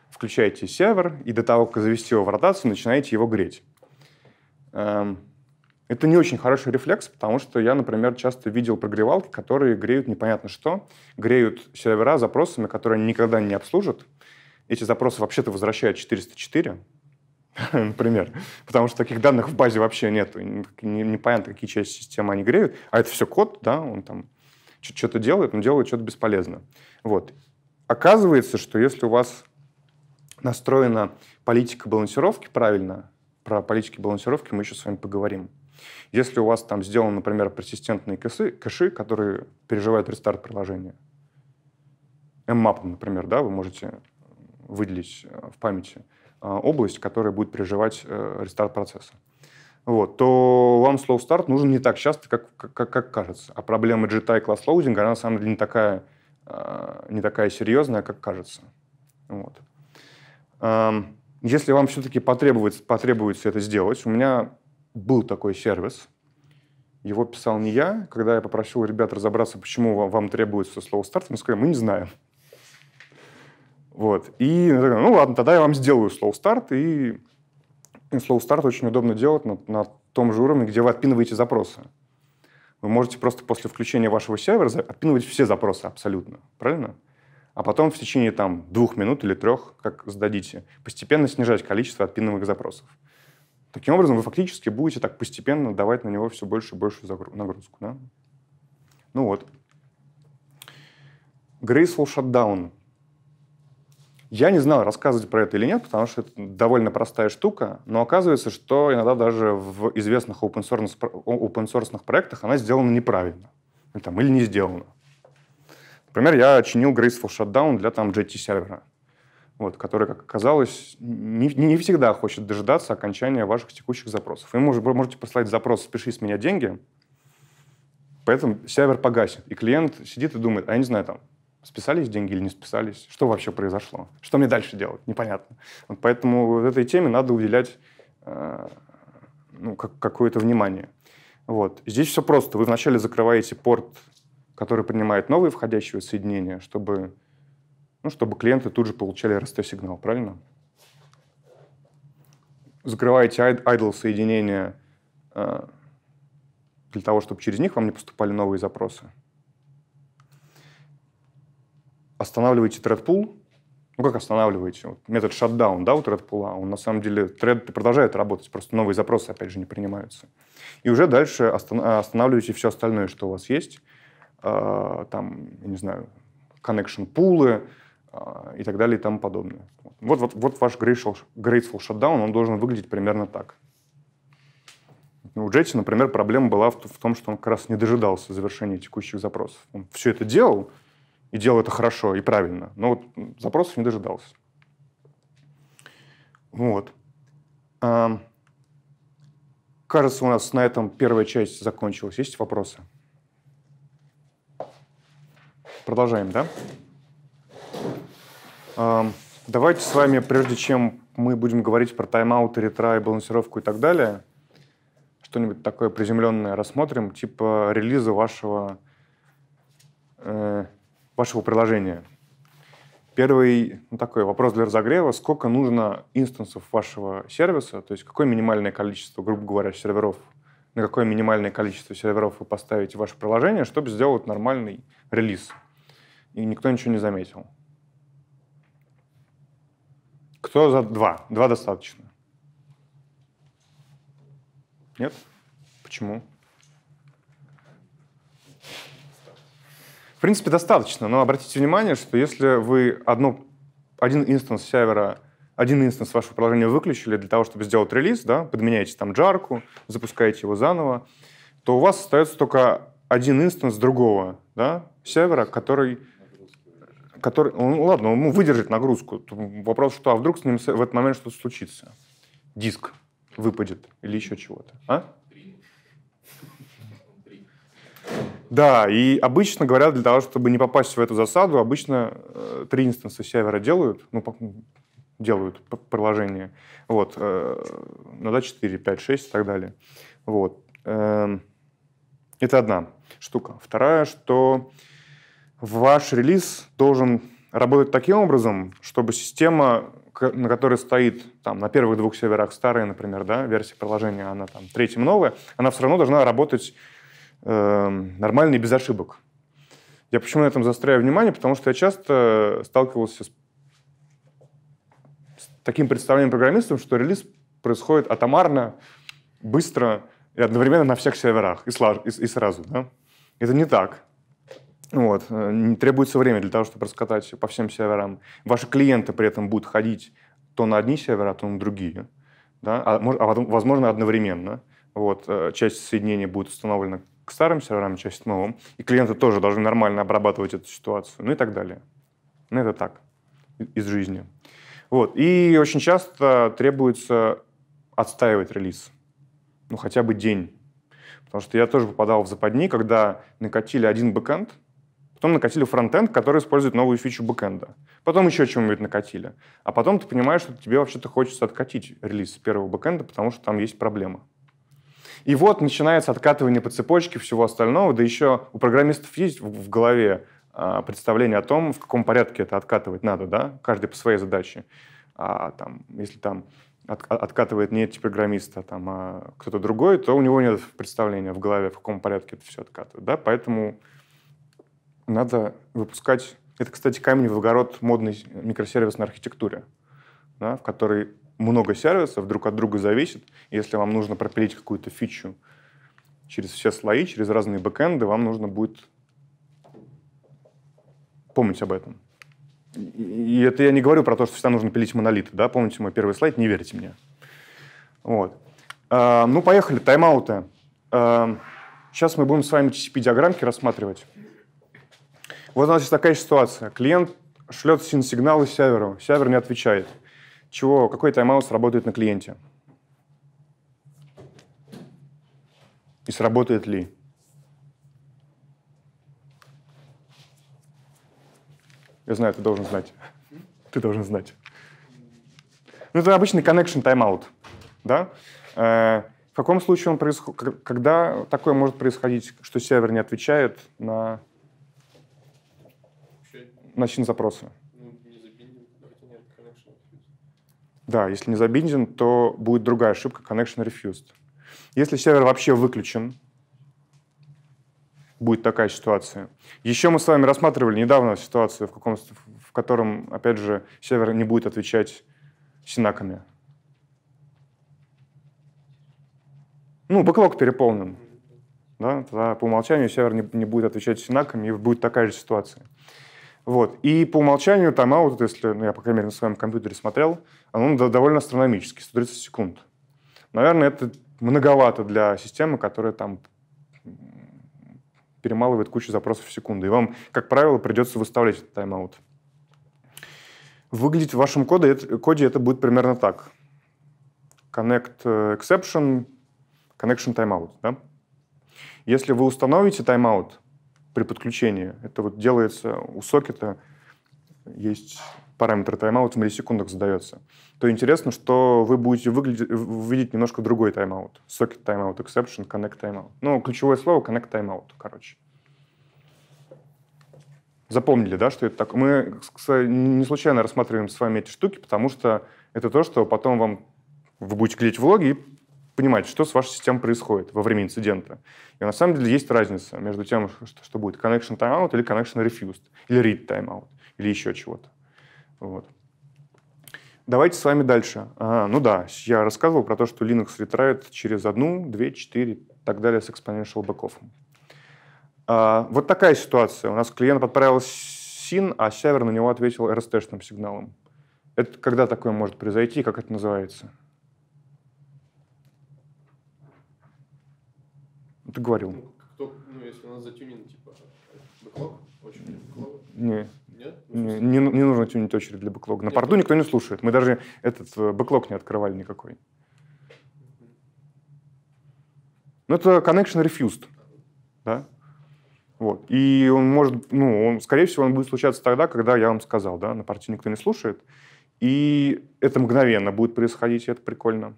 включаете сервер, и до того, как завести его в ротацию, начинаете его греть. Эм, это не очень хороший рефлекс, потому что я, например, часто видел прогревалки, которые греют непонятно что, греют сервера запросами, которые никогда не обслужат. Эти запросы вообще-то возвращают 404, например. Потому что таких данных в базе вообще нет. Непонятно, какие части системы они греют. А это все код, да, он там что-то делает, он делает что-то бесполезно. Вот. Оказывается, что если у вас настроена политика балансировки правильно, про политики балансировки мы еще с вами поговорим. Если у вас там сделан, например, персистентные кэши, кэши которые переживают рестарт приложения, mmap, например, да, вы можете выделить э, в памяти – а, область, которая будет переживать э, рестарт процесса. Вот, то вам slow start нужен не так часто, как, как, как кажется. А проблема JITA и класс-лоудинга, она на самом деле не такая, а, не такая серьезная, как кажется. Вот. Эм, если вам все-таки потребуется, потребуется это сделать, у меня был такой сервис, его писал не я. Когда я попросил ребят разобраться, почему вам требуется slow start, они сказали, мы не знаем. Вот. И ну ладно, тогда я вам сделаю slow start, и slow start очень удобно делать на, на том же уровне, где вы отпинываете запросы. Вы можете просто после включения вашего сервера отпинывать все запросы абсолютно, правильно? А потом в течение там двух минут или трех, как зададите, постепенно снижать количество отпинываемых запросов. Таким образом, вы фактически будете так постепенно давать на него все больше и больше нагрузку. Да? Ну вот. Graceful Shutdown. Я не знал, рассказывать про это или нет, потому что это довольно простая штука, но оказывается, что иногда даже в известных open-source, open проектах она сделана неправильно там, или не сделана. Например, я чинил Graceful Shutdown для там, JT-сервера, вот, который, как оказалось, не, не всегда хочет дожидаться окончания ваших текущих запросов. Вы можете послать запрос «спеши с меня деньги», поэтому сервер погасит, и клиент сидит и думает, а я не знаю, там, списались деньги или не списались, что вообще произошло, что мне дальше делать, непонятно. Вот поэтому вот этой теме надо уделять э, ну, как, какое-то внимание. Вот. Здесь все просто. Вы вначале закрываете порт, который принимает новые входящие соединения, чтобы, ну, чтобы клиенты тут же получали RST-сигнал, правильно? Закрываете idle соединения э, для того, чтобы через них вам не поступали новые запросы останавливаете тредпул, ну как останавливаете? Вот метод шатдаун, да, у тредпула, он на самом деле, тред продолжает работать, просто новые запросы, опять же, не принимаются. И уже дальше останавливаете все остальное, что у вас есть. А, там, я не знаю, connection-пулы а, и так далее и тому подобное. Вот, вот, вот ваш graceful grateful shutdown, он должен выглядеть примерно так. Ну, у Джетти, например, проблема была в том, что он как раз не дожидался завершения текущих запросов. Он все это делал, и делал это хорошо и правильно. Но вот запросов не дожидался. Вот. А, кажется, у нас на этом первая часть закончилась. Есть вопросы? Продолжаем, да? А, давайте с вами, прежде чем мы будем говорить про тайм-аут, ретрай, балансировку и так далее, что-нибудь такое приземленное рассмотрим, типа релиза вашего э, вашего приложения. Первый ну, такой вопрос для разогрева. Сколько нужно инстансов вашего сервиса? То есть какое минимальное количество, грубо говоря, серверов? На какое минимальное количество серверов вы поставите ваше приложение, чтобы сделать нормальный релиз? И никто ничего не заметил. Кто за два? Два достаточно. Нет? Почему? В принципе, достаточно, но обратите внимание, что если вы одно, один инстанс сервера, один инстанс вашего приложения выключили для того, чтобы сделать релиз, да, подменяете там джарку, запускаете его заново, то у вас остается только один инстанс другого да, сервера, который который, ну, ладно, он выдержит нагрузку. Вопрос, что а вдруг с ним в этот момент что-то случится? Диск выпадет или еще чего-то. А? Да, и обычно говорят, для того, чтобы не попасть в эту засаду, обычно э, три инстанса сервера делают, ну, делают приложение, вот, э, ну, да, 4, 5, 6 и так далее. Вот. Э, это одна штука. Вторая, что ваш релиз должен работать таким образом, чтобы система, на которой стоит там, на первых двух серверах старая, например, да, версия приложения, она там третьим новая, она все равно должна работать э, нормальный без ошибок. Я почему на этом заостряю внимание? Потому что я часто сталкивался с, с таким представлением программистов, что релиз происходит атомарно, быстро и одновременно на всех серверах и, слаж, и, и сразу. Да? Это не так. Вот. Э, требуется время для того, чтобы раскатать по всем серверам. Ваши клиенты при этом будут ходить то на одни сервера, то на другие. Да? А, а возможно, одновременно. Вот. Э, часть соединения будет установлена к старым серверам, часть к ну, новым. И клиенты тоже должны нормально обрабатывать эту ситуацию, ну и так далее. Ну, это так, из жизни. Вот. И очень часто требуется отстаивать релиз. Ну, хотя бы день. Потому что я тоже попадал в западни, когда накатили один бэкэнд, потом накатили фронтенд, который использует новую фичу бэкэнда. Потом еще чем нибудь накатили. А потом ты понимаешь, что тебе вообще-то хочется откатить релиз первого бэкэнда, потому что там есть проблема. И вот начинается откатывание по цепочке всего остального, да еще у программистов есть в голове а, представление о том, в каком порядке это откатывать надо, да, каждый по своей задаче. А, там, если там от, откатывает не эти программисты, а, там, а кто-то другой, то у него нет представления в голове, в каком порядке это все откатывает, да, поэтому надо выпускать... Это, кстати, камень в огород модной микросервисной на архитектуре, да, в которой много сервисов друг от друга зависит. Если вам нужно пропилить какую-то фичу через все слои, через разные бэкэнды, вам нужно будет помнить об этом. И это я не говорю про то, что всегда нужно пилить монолиты. Да? Помните мой первый слайд, не верите мне. Вот. А, ну, поехали, тайм-ауты. А, сейчас мы будем с вами TCP-диаграммки рассматривать. Вот у нас есть такая ситуация. Клиент шлет син-сигналы серверу, сервер не отвечает чего, какой тайм-аут сработает на клиенте. И сработает ли. Я знаю, ты должен знать. Ты должен знать. Ну, это обычный connection timeout. Да? Э, в каком случае он происходит? Когда такое может происходить, что сервер не отвечает на, на запросы? Да, если не забинден, то будет другая ошибка connection refused. Если сервер вообще выключен, будет такая ситуация. Еще мы с вами рассматривали недавно ситуацию, в, каком, в котором, опять же, сервер не будет отвечать синаками. Ну, бэклог переполнен. Да? Тогда по умолчанию сервер не, не будет отвечать синаками, и будет такая же ситуация. Вот. И по умолчанию тайм-аут, если ну, я, по крайней мере, на своем компьютере смотрел, он довольно астрономический, 130 секунд. Наверное, это многовато для системы, которая там перемалывает кучу запросов в секунду. И вам, как правило, придется выставлять этот тайм-аут. Выглядеть в вашем коде, коде это будет примерно так. Connect э, exception, connection timeout. Да? Если вы установите тайм-аут при подключении, это вот делается у сокета есть параметр тайм-аут в миллисекундах задается, то интересно, что вы будете выглядеть, видеть немножко другой тайм-аут. Socket timeout exception, connect timeout. Ну, ключевое слово connect timeout, короче. Запомнили, да, что это так? Мы не случайно рассматриваем с вами эти штуки, потому что это то, что потом вам вы будете клеить влоги и понимать, что с вашей системой происходит во время инцидента. И на самом деле есть разница между тем, что, что будет connection timeout или connection refused, или read timeout или еще чего-то. Вот. Давайте с вами дальше. А, ну да, я рассказывал про то, что Linux ретирает через одну, две, четыре так далее с exponential бэкоффом. А, вот такая ситуация. У нас клиент подправил син, а сервер на него ответил RST-шным сигналом. Это когда такое может произойти, как это называется? Ну, ты говорил. Ну, кто, ну, если у нас затюнен, типа, бэклог, очень бэклог. Не. Ну, не, не, не нужно тюнить очередь для бэклога. На порту ну, никто не слушает. Мы даже этот э, бэклог не открывали никакой. Ну это connection refused. Да? Вот. И он может, ну, он, скорее всего, он будет случаться тогда, когда я вам сказал, да, на порту никто не слушает. И это мгновенно будет происходить, и это прикольно.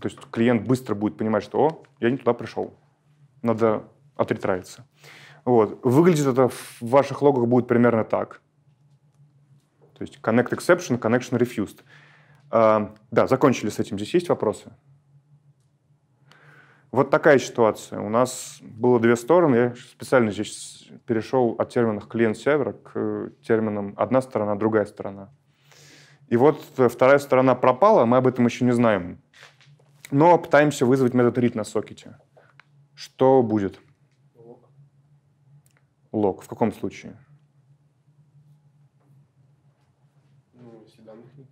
То есть клиент быстро будет понимать, что «О, я не туда пришел, надо отретравиться». Вот. Выглядит это в ваших логах будет примерно так. То есть connect exception, connection refused. А, да, закончили с этим. Здесь есть вопросы? Вот такая ситуация. У нас было две стороны. Я специально здесь перешел от терминов клиент-сервер к э, терминам одна сторона, другая сторона. И вот э, вторая сторона пропала, мы об этом еще не знаем. Но пытаемся вызвать метод read на сокете. Что будет? лог? В каком случае? Ну, если данных нет.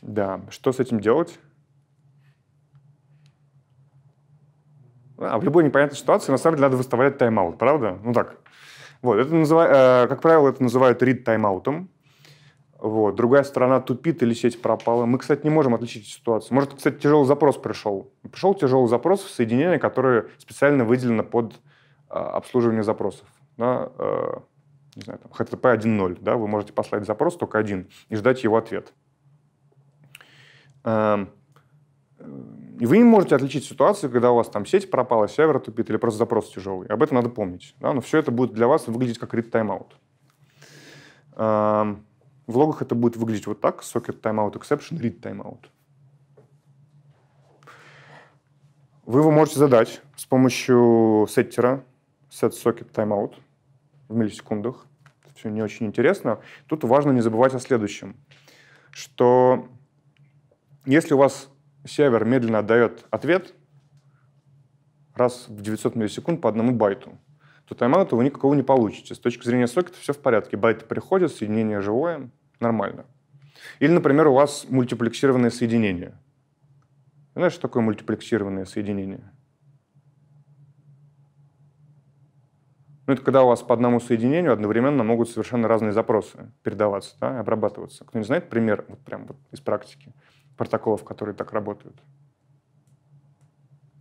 Да. Что с этим делать? А в любой непонятной ситуации на самом деле надо выставлять тайм-аут, правда? Ну так. Вот, это называют. э, как правило, это называют read тайм-аутом. Вот. Другая сторона тупит или сеть пропала. Мы, кстати, не можем отличить ситуацию. Может, кстати, тяжелый запрос пришел. Пришел тяжелый запрос в соединение, которое специально выделено под а, обслуживания запросов. Да, а, не знаю, там, HTTP 1.0, да, вы можете послать запрос только один и ждать его ответ. И эм, э, вы не можете отличить ситуацию, когда у вас там сеть пропала, сервер тупит или просто запрос тяжелый. Об этом надо помнить. Да? Но все это будет для вас выглядеть как read timeout. Эм, в логах это будет выглядеть вот так. Socket timeout exception, read timeout. Вы его можете задать с помощью сеттера set socket timeout в миллисекундах. Это все не очень интересно. Тут важно не забывать о следующем, что если у вас сервер медленно отдает ответ раз в 900 миллисекунд по одному байту, то тайм-аута вы никакого не получите. С точки зрения сокета все в порядке. Байты приходят, соединение живое, нормально. Или, например, у вас мультиплексированное соединение. Знаешь, что такое мультиплексированное соединение? Ну, это когда у вас по одному соединению одновременно могут совершенно разные запросы передаваться, да, и обрабатываться. кто не знает пример вот прям вот из практики протоколов, которые так работают?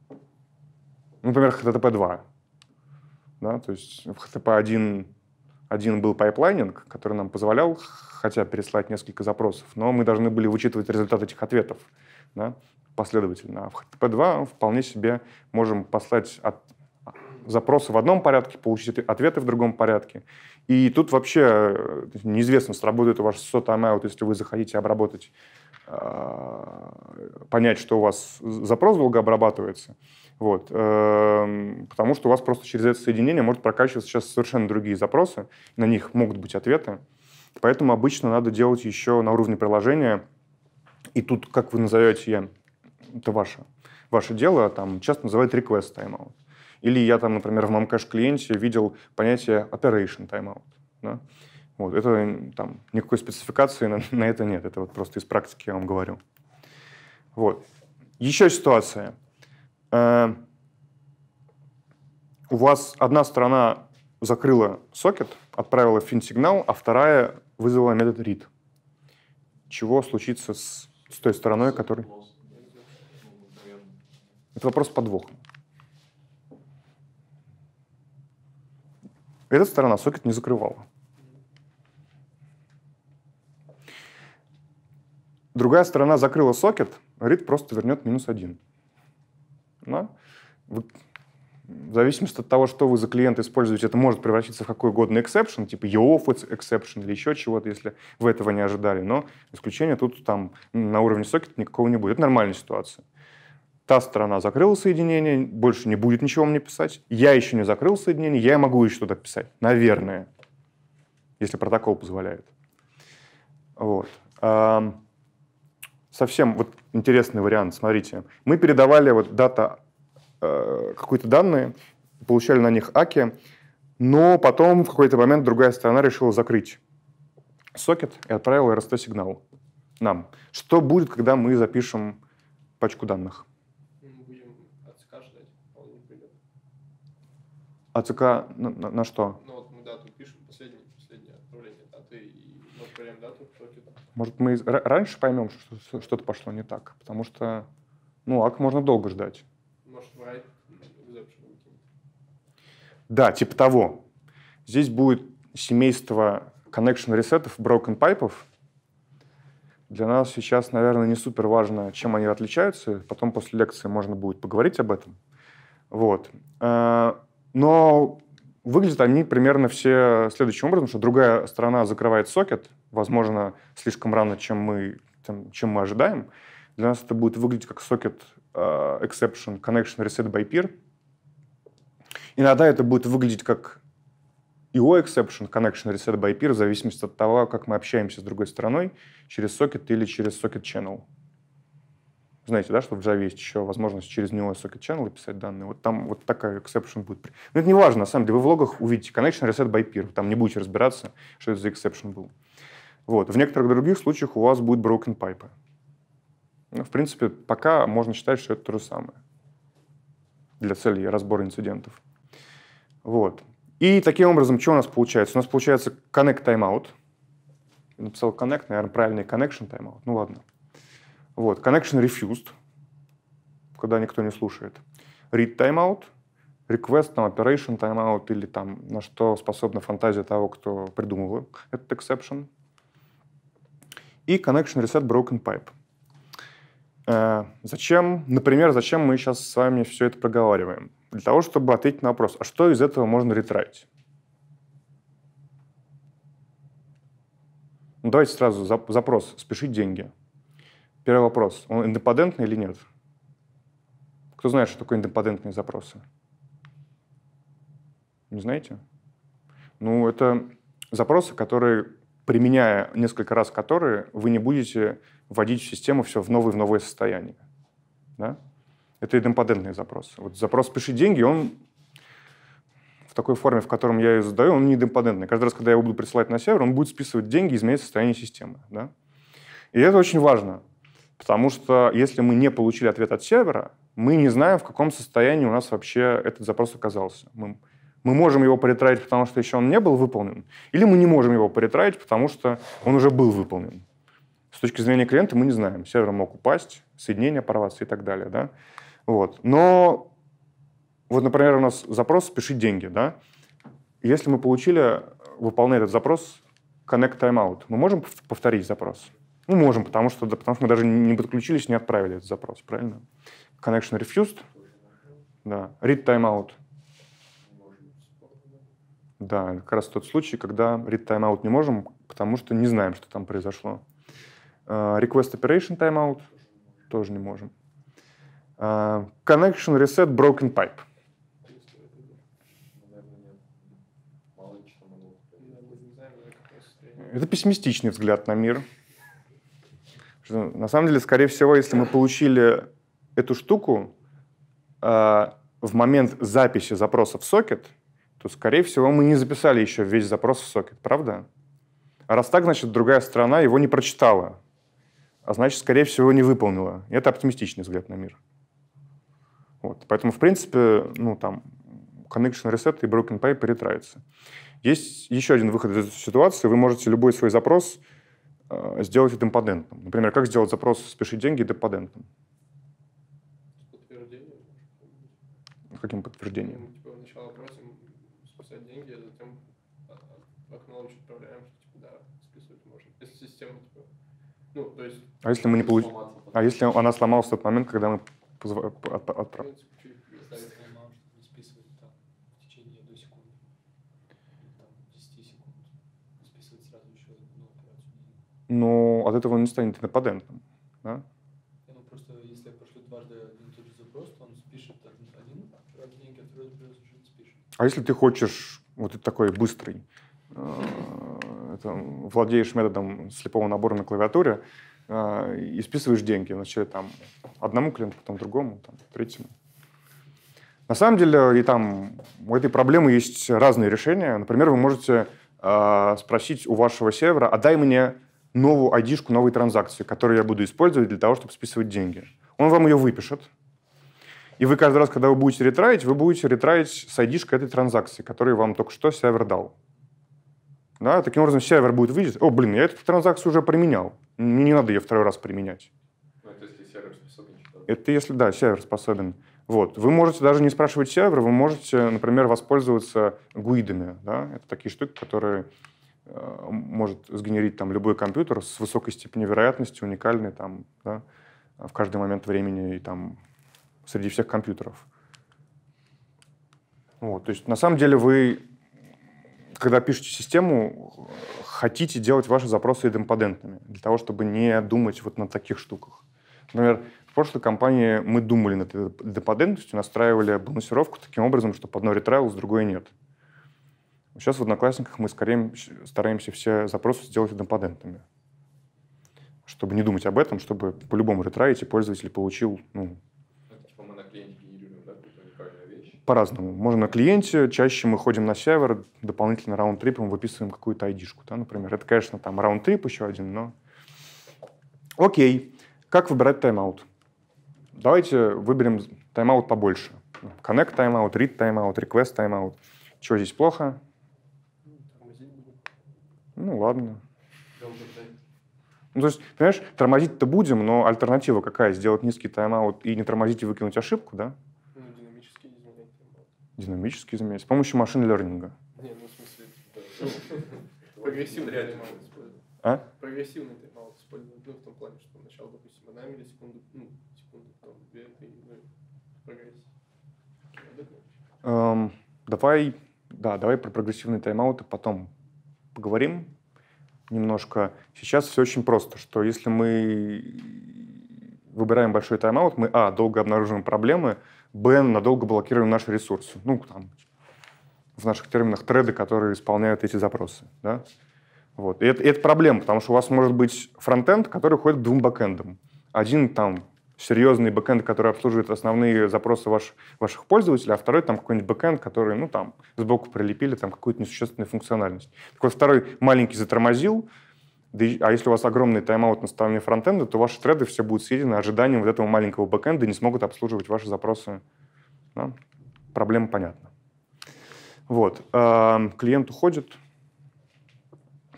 Ну, например, HTTP-2. Да, то есть в HTTP-1 один был пайплайнинг, который нам позволял, хотя переслать несколько запросов, но мы должны были вычитывать результат этих ответов да, последовательно. А в HTTP2 вполне себе можем послать от запросы в одном порядке, получить ответы в другом порядке. И тут вообще э, неизвестно, сработает ваш SOTA timeout, если вы захотите обработать, э, понять, что у вас запрос долго обрабатывается. Вот. Эм, потому что у вас просто через это соединение может прокачиваться сейчас совершенно другие запросы, на них могут быть ответы. Поэтому обычно надо делать еще на уровне приложения. И тут, как вы назовете, это ваше, ваше дело, там часто называют request timeout. Или я там, например, в мамкаш клиенте видел понятие operation timeout. Да? Вот, это там никакой спецификации на, на это нет. Это вот просто из практики я вам говорю. Вот. Еще ситуация. Э -э у вас одна сторона закрыла сокет, отправила фин-сигнал, а вторая вызвала метод read. Чего случится с, с той стороной, которая... Это вопрос подвоха. Эта сторона сокет не закрывала. Другая сторона закрыла сокет, read просто вернет минус один. Да? в зависимости от того, что вы за клиент используете, это может превратиться в какой угодно exception, типа EOF exception или еще чего-то, если вы этого не ожидали. Но исключение тут там на уровне сокета никакого не будет. Это нормальная ситуация. Та сторона закрыла соединение, больше не будет ничего мне писать. Я еще не закрыл соединение, я могу еще что-то писать. Наверное, если протокол позволяет. Вот. Совсем вот интересный вариант, смотрите. Мы передавали вот дата, э, какие-то данные, получали на них аки, но потом в какой-то момент другая сторона решила закрыть сокет и отправила RST-сигнал нам. Что будет, когда мы запишем пачку данных? А ЦК на, на, на что? Ну вот мы дату пишем, последнее, последнее отправление даты, и мы отправляем дату в сроки даты. Может, мы раньше поймем, что что-то пошло не так? Потому что, ну, АК можно долго ждать. Может, Да, типа того. Здесь будет семейство connection ресетов, broken пайпов. Для нас сейчас, наверное, не супер важно, чем они отличаются. Потом после лекции можно будет поговорить об этом. Вот. Э, но выглядят они примерно все следующим образом, что другая сторона закрывает сокет, возможно, слишком рано, чем мы, там, чем мы ожидаем. Для нас это будет выглядеть как сокет uh, exception connection reset by peer. Иногда это будет выглядеть как IO exception connection reset by peer в зависимости от того, как мы общаемся с другой стороной через сокет или через сокет channel знаете, да, что в Java есть еще возможность через него socket channel писать данные. Вот там вот такая exception будет. Но ну, это не важно, на самом деле. Вы в логах увидите connection reset by peer. Там не будете разбираться, что это за exception был. Вот. В некоторых других случаях у вас будет broken pipe. Ну, в принципе, пока можно считать, что это то же самое для целей разбора инцидентов. Вот. И таким образом, что у нас получается? У нас получается connect timeout. Я написал connect, наверное, правильный connection timeout. Ну ладно. Вот. Connection refused, когда никто не слушает. Read timeout, request там, operation timeout или там на что способна фантазия того, кто придумал этот exception. И connection reset broken pipe. Э, зачем, например, зачем мы сейчас с вами все это проговариваем? Для того, чтобы ответить на вопрос, а что из этого можно ретрайтить? Ну, давайте сразу запрос «спешить деньги». Первый вопрос. Он индепендентный или нет? Кто знает, что такое индепендентные запросы? Не знаете? Ну, это запросы, которые, применяя несколько раз которые, вы не будете вводить в систему все в новое в новое состояние. Да? Это идемпотентные запросы. Вот запрос «пиши деньги», он в такой форме, в котором я ее задаю, он не идемпотентный. Каждый раз, когда я его буду присылать на сервер, он будет списывать деньги и изменять состояние системы. Да? И это очень важно. Потому что если мы не получили ответ от сервера, мы не знаем, в каком состоянии у нас вообще этот запрос оказался. Мы, мы можем его поретраить, потому что еще он не был выполнен, или мы не можем его поретраить, потому что он уже был выполнен. С точки зрения клиента мы не знаем. Сервер мог упасть, соединение порваться и так далее. Да? Вот. Но вот, например, у нас запрос "спешить деньги». Да? Если мы получили, выполняя этот запрос, connect timeout, мы можем повторить запрос? Ну, можем, потому что, да, потому что мы даже не подключились, не отправили этот запрос, правильно? Connection refused. Да. Read timeout. Да, как раз тот случай, когда read timeout не можем, потому что не знаем, что там произошло. А, request operation timeout тоже не можем. А, connection reset broken pipe. Это пессимистичный взгляд на мир. Что, на самом деле, скорее всего, если мы получили эту штуку э, в момент записи запроса в сокет, то, скорее всего, мы не записали еще весь запрос в сокет, правда? А раз так, значит, другая сторона его не прочитала, а значит, скорее всего, не выполнила. И это оптимистичный взгляд на мир. Вот. Поэтому, в принципе, ну, там, connection reset и broken pipe перетравятся. Есть еще один выход из этой ситуации. Вы можете любой свой запрос Э, сделать это импотентным. Например, как сделать запрос «спеши деньги» деподентным? Подтверждение. Каким подтверждением? Ну, типа, сначала просим списать деньги, а затем окно отправляем, что типа, да, списывать можно. Если система, типа, ну, то есть... А если мы не получим? А если она сломалась в тот момент, когда мы отправили? Ну, типа, но от этого он не станет инопатентным. Да? Ну, просто если я пошлю дважды один тот же запрос, то он спишет один раз в деньги, а второй спишет. А если ты хочешь вот такой быстрый, э, это, владеешь методом слепого набора на клавиатуре э, и списываешь деньги вначале там одному клиенту, потом другому, там, третьему. На самом деле и там у этой проблемы есть разные решения. Например, вы можете э, спросить у вашего сервера, а дай мне новую id новые транзакции, которые я буду использовать для того, чтобы списывать деньги. Он вам ее выпишет. И вы каждый раз, когда вы будете ретраить, вы будете ретраить с id этой транзакции, которую вам только что сервер дал. Да, таким образом, сервер будет видеть, о, блин, я эту транзакцию уже применял, мне не надо ее второй раз применять. Ну, это если сервер способен. Это если, да, сервер способен. Вот. Вы можете даже не спрашивать сервера, вы можете, например, воспользоваться гуидами. Да? Это такие штуки, которые Э, может сгенерить там любой компьютер с высокой степенью вероятности, уникальный там, да, в каждый момент времени и там среди всех компьютеров. Вот, то есть на самом деле вы, когда пишете систему, хотите делать ваши запросы идемпотентными, для того, чтобы не думать вот на таких штуках. Например, в прошлой компании мы думали над идемпотентностью, настраивали балансировку таким образом, чтобы одно ретрайл, с другой нет. Сейчас в Одноклассниках мы скорее стараемся все запросы сделать однопадентами, чтобы не думать об этом, чтобы по любому ретрайте пользователь получил ну, типа по-разному. Можно на клиенте, чаще мы ходим на сервер, дополнительно раунд-трипом выписываем какую-то id да, например. Это, конечно, там раунд-трип еще один, но... Окей. Как выбирать тайм-аут? Давайте выберем тайм-аут побольше. Connect тайм-аут, read тайм-аут, request тайм-аут. Чего здесь плохо? Ну, ладно. Ну, то есть, понимаешь, тормозить-то будем, но альтернатива какая? Сделать низкий тайм-аут и не тормозить и выкинуть ошибку, да? Ну, динамически изменять. Динамически изменять. С помощью машин-лернинга. Не, ну, в смысле, да. Прогрессивный тайм-аут использовать. А? Прогрессивный тайм-аут использовать. Ну, в том плане, что сначала, допустим, одна миллисекунда, ну, секунду, там, две, три, ну, прогрессив. А эм, давай, да, давай про прогрессивные тайм-ауты а потом поговорим немножко. Сейчас все очень просто, что если мы выбираем большой тайм-аут, мы, а, долго обнаруживаем проблемы, б, надолго блокируем наши ресурсы. Ну, там, в наших терминах, треды, которые исполняют эти запросы. Да? Вот. И это, и это проблема, потому что у вас может быть фронтенд, который ходит двум бэкэндам. Один там серьезный бэкэнд, который обслуживает основные запросы ваш, ваших пользователей, а второй там какой-нибудь бэкэнд, который, ну, там, сбоку прилепили там какую-то несущественную функциональность. Так вот, второй маленький затормозил, да, а если у вас огромный тайм-аут на стороне фронтенда, то ваши треды все будут съедены ожиданием вот этого маленького бэкэнда и не смогут обслуживать ваши запросы. Да? Ну, проблема понятна. Вот. Эм, клиент уходит,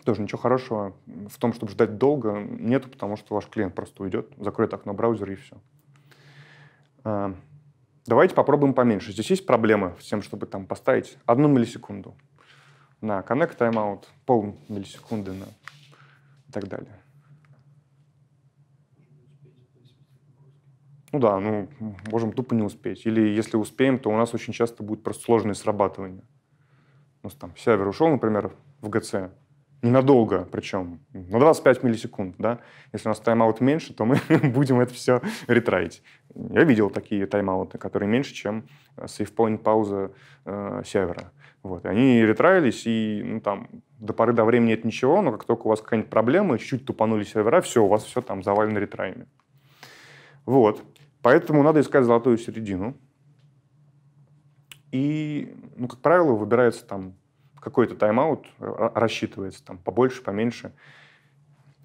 тоже ничего хорошего в том, чтобы ждать долго, нету, потому что ваш клиент просто уйдет, закроет окно браузера и все. А, давайте попробуем поменьше. Здесь есть проблемы с тем, чтобы там поставить одну миллисекунду на connect timeout, пол миллисекунды на и так далее. Ну да, ну можем тупо не успеть. Или если успеем, то у нас очень часто будет просто сложное срабатывание. У нас там сервер ушел, например, в ГЦ, ненадолго, причем на 25 миллисекунд, да, если у нас тайм-аут меньше, то мы будем это все ретраить. Я видел такие тайм-ауты, которые меньше, чем э, сейфпоинт пауза э, сервера. Вот. они ретраились, и ну, там до поры до времени нет ничего, но как только у вас какая-нибудь проблема, чуть-чуть тупанули сервера, все, у вас все там завалено ретраями. Вот. Поэтому надо искать золотую середину. И, ну, как правило, выбирается там какой-то тайм-аут э, рассчитывается, там, побольше, поменьше,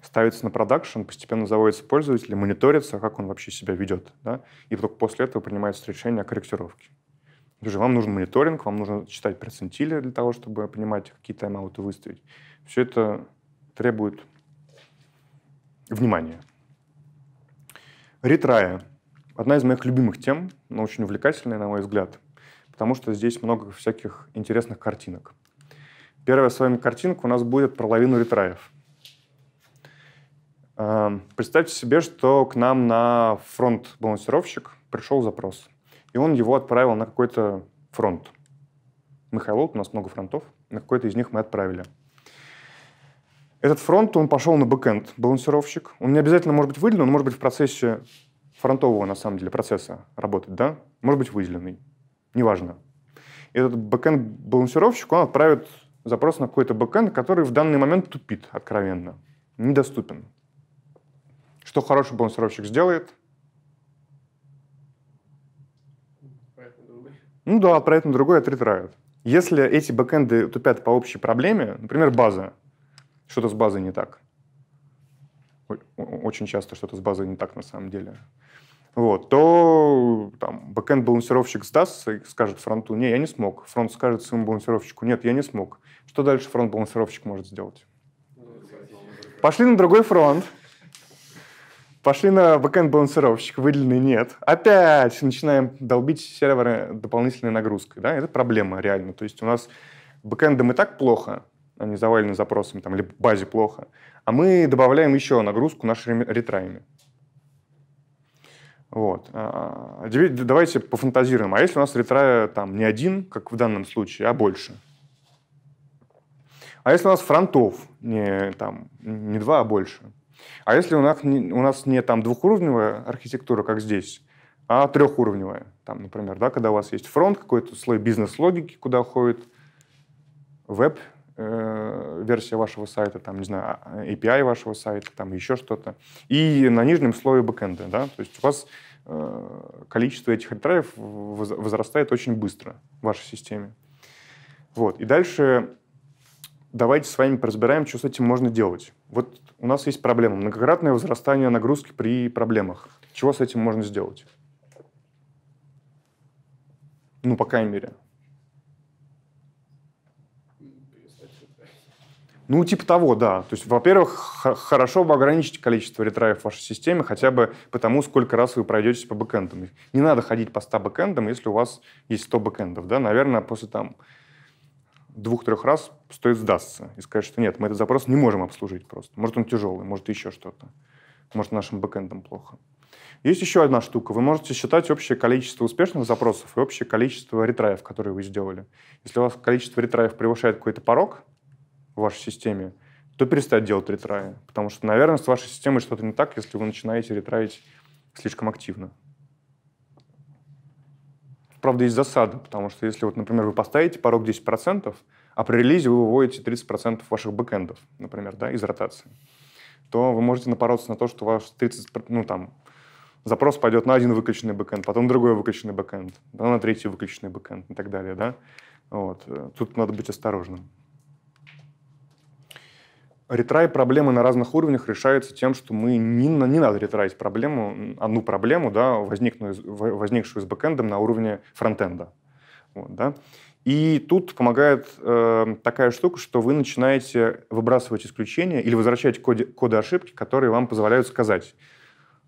ставится на продакшн, постепенно заводится пользователь, мониторится, как он вообще себя ведет, да, и только после этого принимается решение о корректировке. Же вам нужен мониторинг, вам нужно читать процентили для того, чтобы понимать, какие тайм-ауты выставить. Все это требует внимания. Ретрая. Одна из моих любимых тем, но очень увлекательная, на мой взгляд, потому что здесь много всяких интересных картинок. Первая с вами картинка у нас будет про лавину ретраев. Эм, представьте себе, что к нам на фронт-балансировщик пришел запрос, и он его отправил на какой-то фронт. Михайлов, у нас много фронтов, на какой-то из них мы отправили. Этот фронт, он пошел на бэкэнд балансировщик. Он не обязательно может быть выделен, он может быть в процессе фронтового, на самом деле, процесса работать, да? Может быть выделенный, неважно. Этот бэкэнд балансировщик, он отправит запрос на какой-то бэкэнд, который в данный момент тупит откровенно, недоступен. Что хороший балансировщик сделает? Ну да, отправит на другой, отретравит. Если эти бэкэнды тупят по общей проблеме, например, база, что-то с базой не так. Очень часто что-то с базой не так на самом деле. Вот, то там бэкэнд балансировщик сдастся и скажет фронту, не, я не смог. Фронт скажет своему балансировщику, нет, я не смог. Что дальше фронт-балансировщик может сделать? Пошли на другой фронт. Пошли на бэкэнд балансировщик, выделенный нет. Опять начинаем долбить серверы дополнительной нагрузкой. Да? Это проблема реально. То есть у нас бэкэндом и так плохо, они а завалены запросами, там, или базе плохо, а мы добавляем еще нагрузку нашими ретраями. Вот. А, а, давайте пофантазируем. А если у нас ретрая там не один, как в данном случае, а больше – а если у нас фронтов не, там, не два, а больше? А если у нас, не, у нас не там двухуровневая архитектура, как здесь, а трехуровневая, там, например, да, когда у вас есть фронт, какой-то слой бизнес-логики, куда уходит веб, э, версия вашего сайта, там, не знаю, а, API вашего сайта, там еще что-то. И на нижнем слое бэкэнда, да, то есть у вас э, количество этих ретраев возрастает очень быстро в вашей системе. Вот. И дальше давайте с вами разбираем, что с этим можно делать. Вот у нас есть проблема. Многократное возрастание нагрузки при проблемах. Чего с этим можно сделать? Ну, по крайней мере. Ну, типа того, да. То есть, во-первых, хорошо бы ограничить количество ретраев в вашей системе хотя бы потому, сколько раз вы пройдетесь по бэкэндам. Не надо ходить по 100 бэкэндам, если у вас есть 100 бэкэндов, да. Наверное, после там двух-трех раз стоит сдастся и сказать, что нет, мы этот запрос не можем обслужить просто. Может, он тяжелый, может, еще что-то. Может, нашим бэкэндам плохо. Есть еще одна штука. Вы можете считать общее количество успешных запросов и общее количество ретраев, которые вы сделали. Если у вас количество ретраев превышает какой-то порог в вашей системе, то перестать делать ретраи. Потому что, наверное, с вашей системой что-то не так, если вы начинаете ретравить слишком активно правда, есть засада, потому что если, вот, например, вы поставите порог 10%, а при релизе вы выводите 30% ваших бэкэндов, например, да, из ротации, то вы можете напороться на то, что ваш 30, ну, там, запрос пойдет на один выключенный бэкэнд, потом другой выключенный бэкэнд, на третий выключенный бэкэнд и так далее, да. Вот. Тут надо быть осторожным. Ретрай проблемы на разных уровнях решаются тем, что мы не, не надо ретраить проблему, одну проблему, да, возникшую с бэкэндом на уровне фронтенда. Вот, да. И тут помогает э, такая штука, что вы начинаете выбрасывать исключения или возвращать коде, коды ошибки, которые вам позволяют сказать,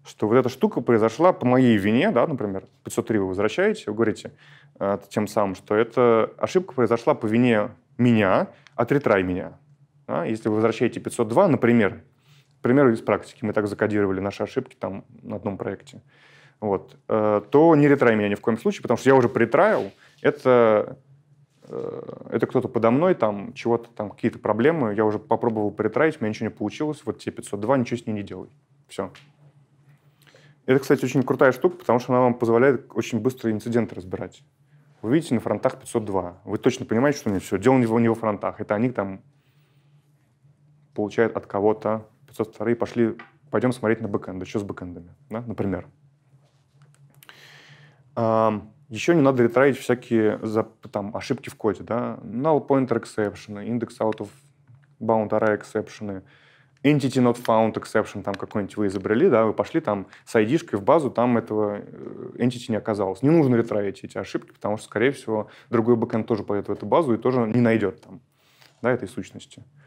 что вот эта штука произошла по моей вине, да, например, 503 вы возвращаете, вы говорите э, тем самым, что эта ошибка произошла по вине меня, отретрай меня. Да? Если вы возвращаете 502, например, к примеру из практики, мы так закодировали наши ошибки там на одном проекте, вот, э, то не ретрай меня ни в коем случае, потому что я уже притраил, это э, это кто-то подо мной, там чего-то, там какие-то проблемы, я уже попробовал притравить, у меня ничего не получилось, вот тебе 502, ничего с ней не делай. Все. Это, кстати, очень крутая штука, потому что она вам позволяет очень быстро инциденты разбирать. Вы видите на фронтах 502, вы точно понимаете, что у меня все, дело не во фронтах, это они там получает от кого-то 502 пошли, пойдем смотреть на бэкэнды, что с бэкэндами, да, например. Еще не надо ретраить всякие там, ошибки в коде, да, null pointer exception, index out of bound array exception, entity not found exception там какой-нибудь вы изобрели, да, вы пошли там с id в базу, там этого э, entity не оказалось. Не нужно ретраить эти ошибки, потому что, скорее всего, другой бэкэнд тоже пойдет в эту базу и тоже не найдет там, да, этой сущности. Uh,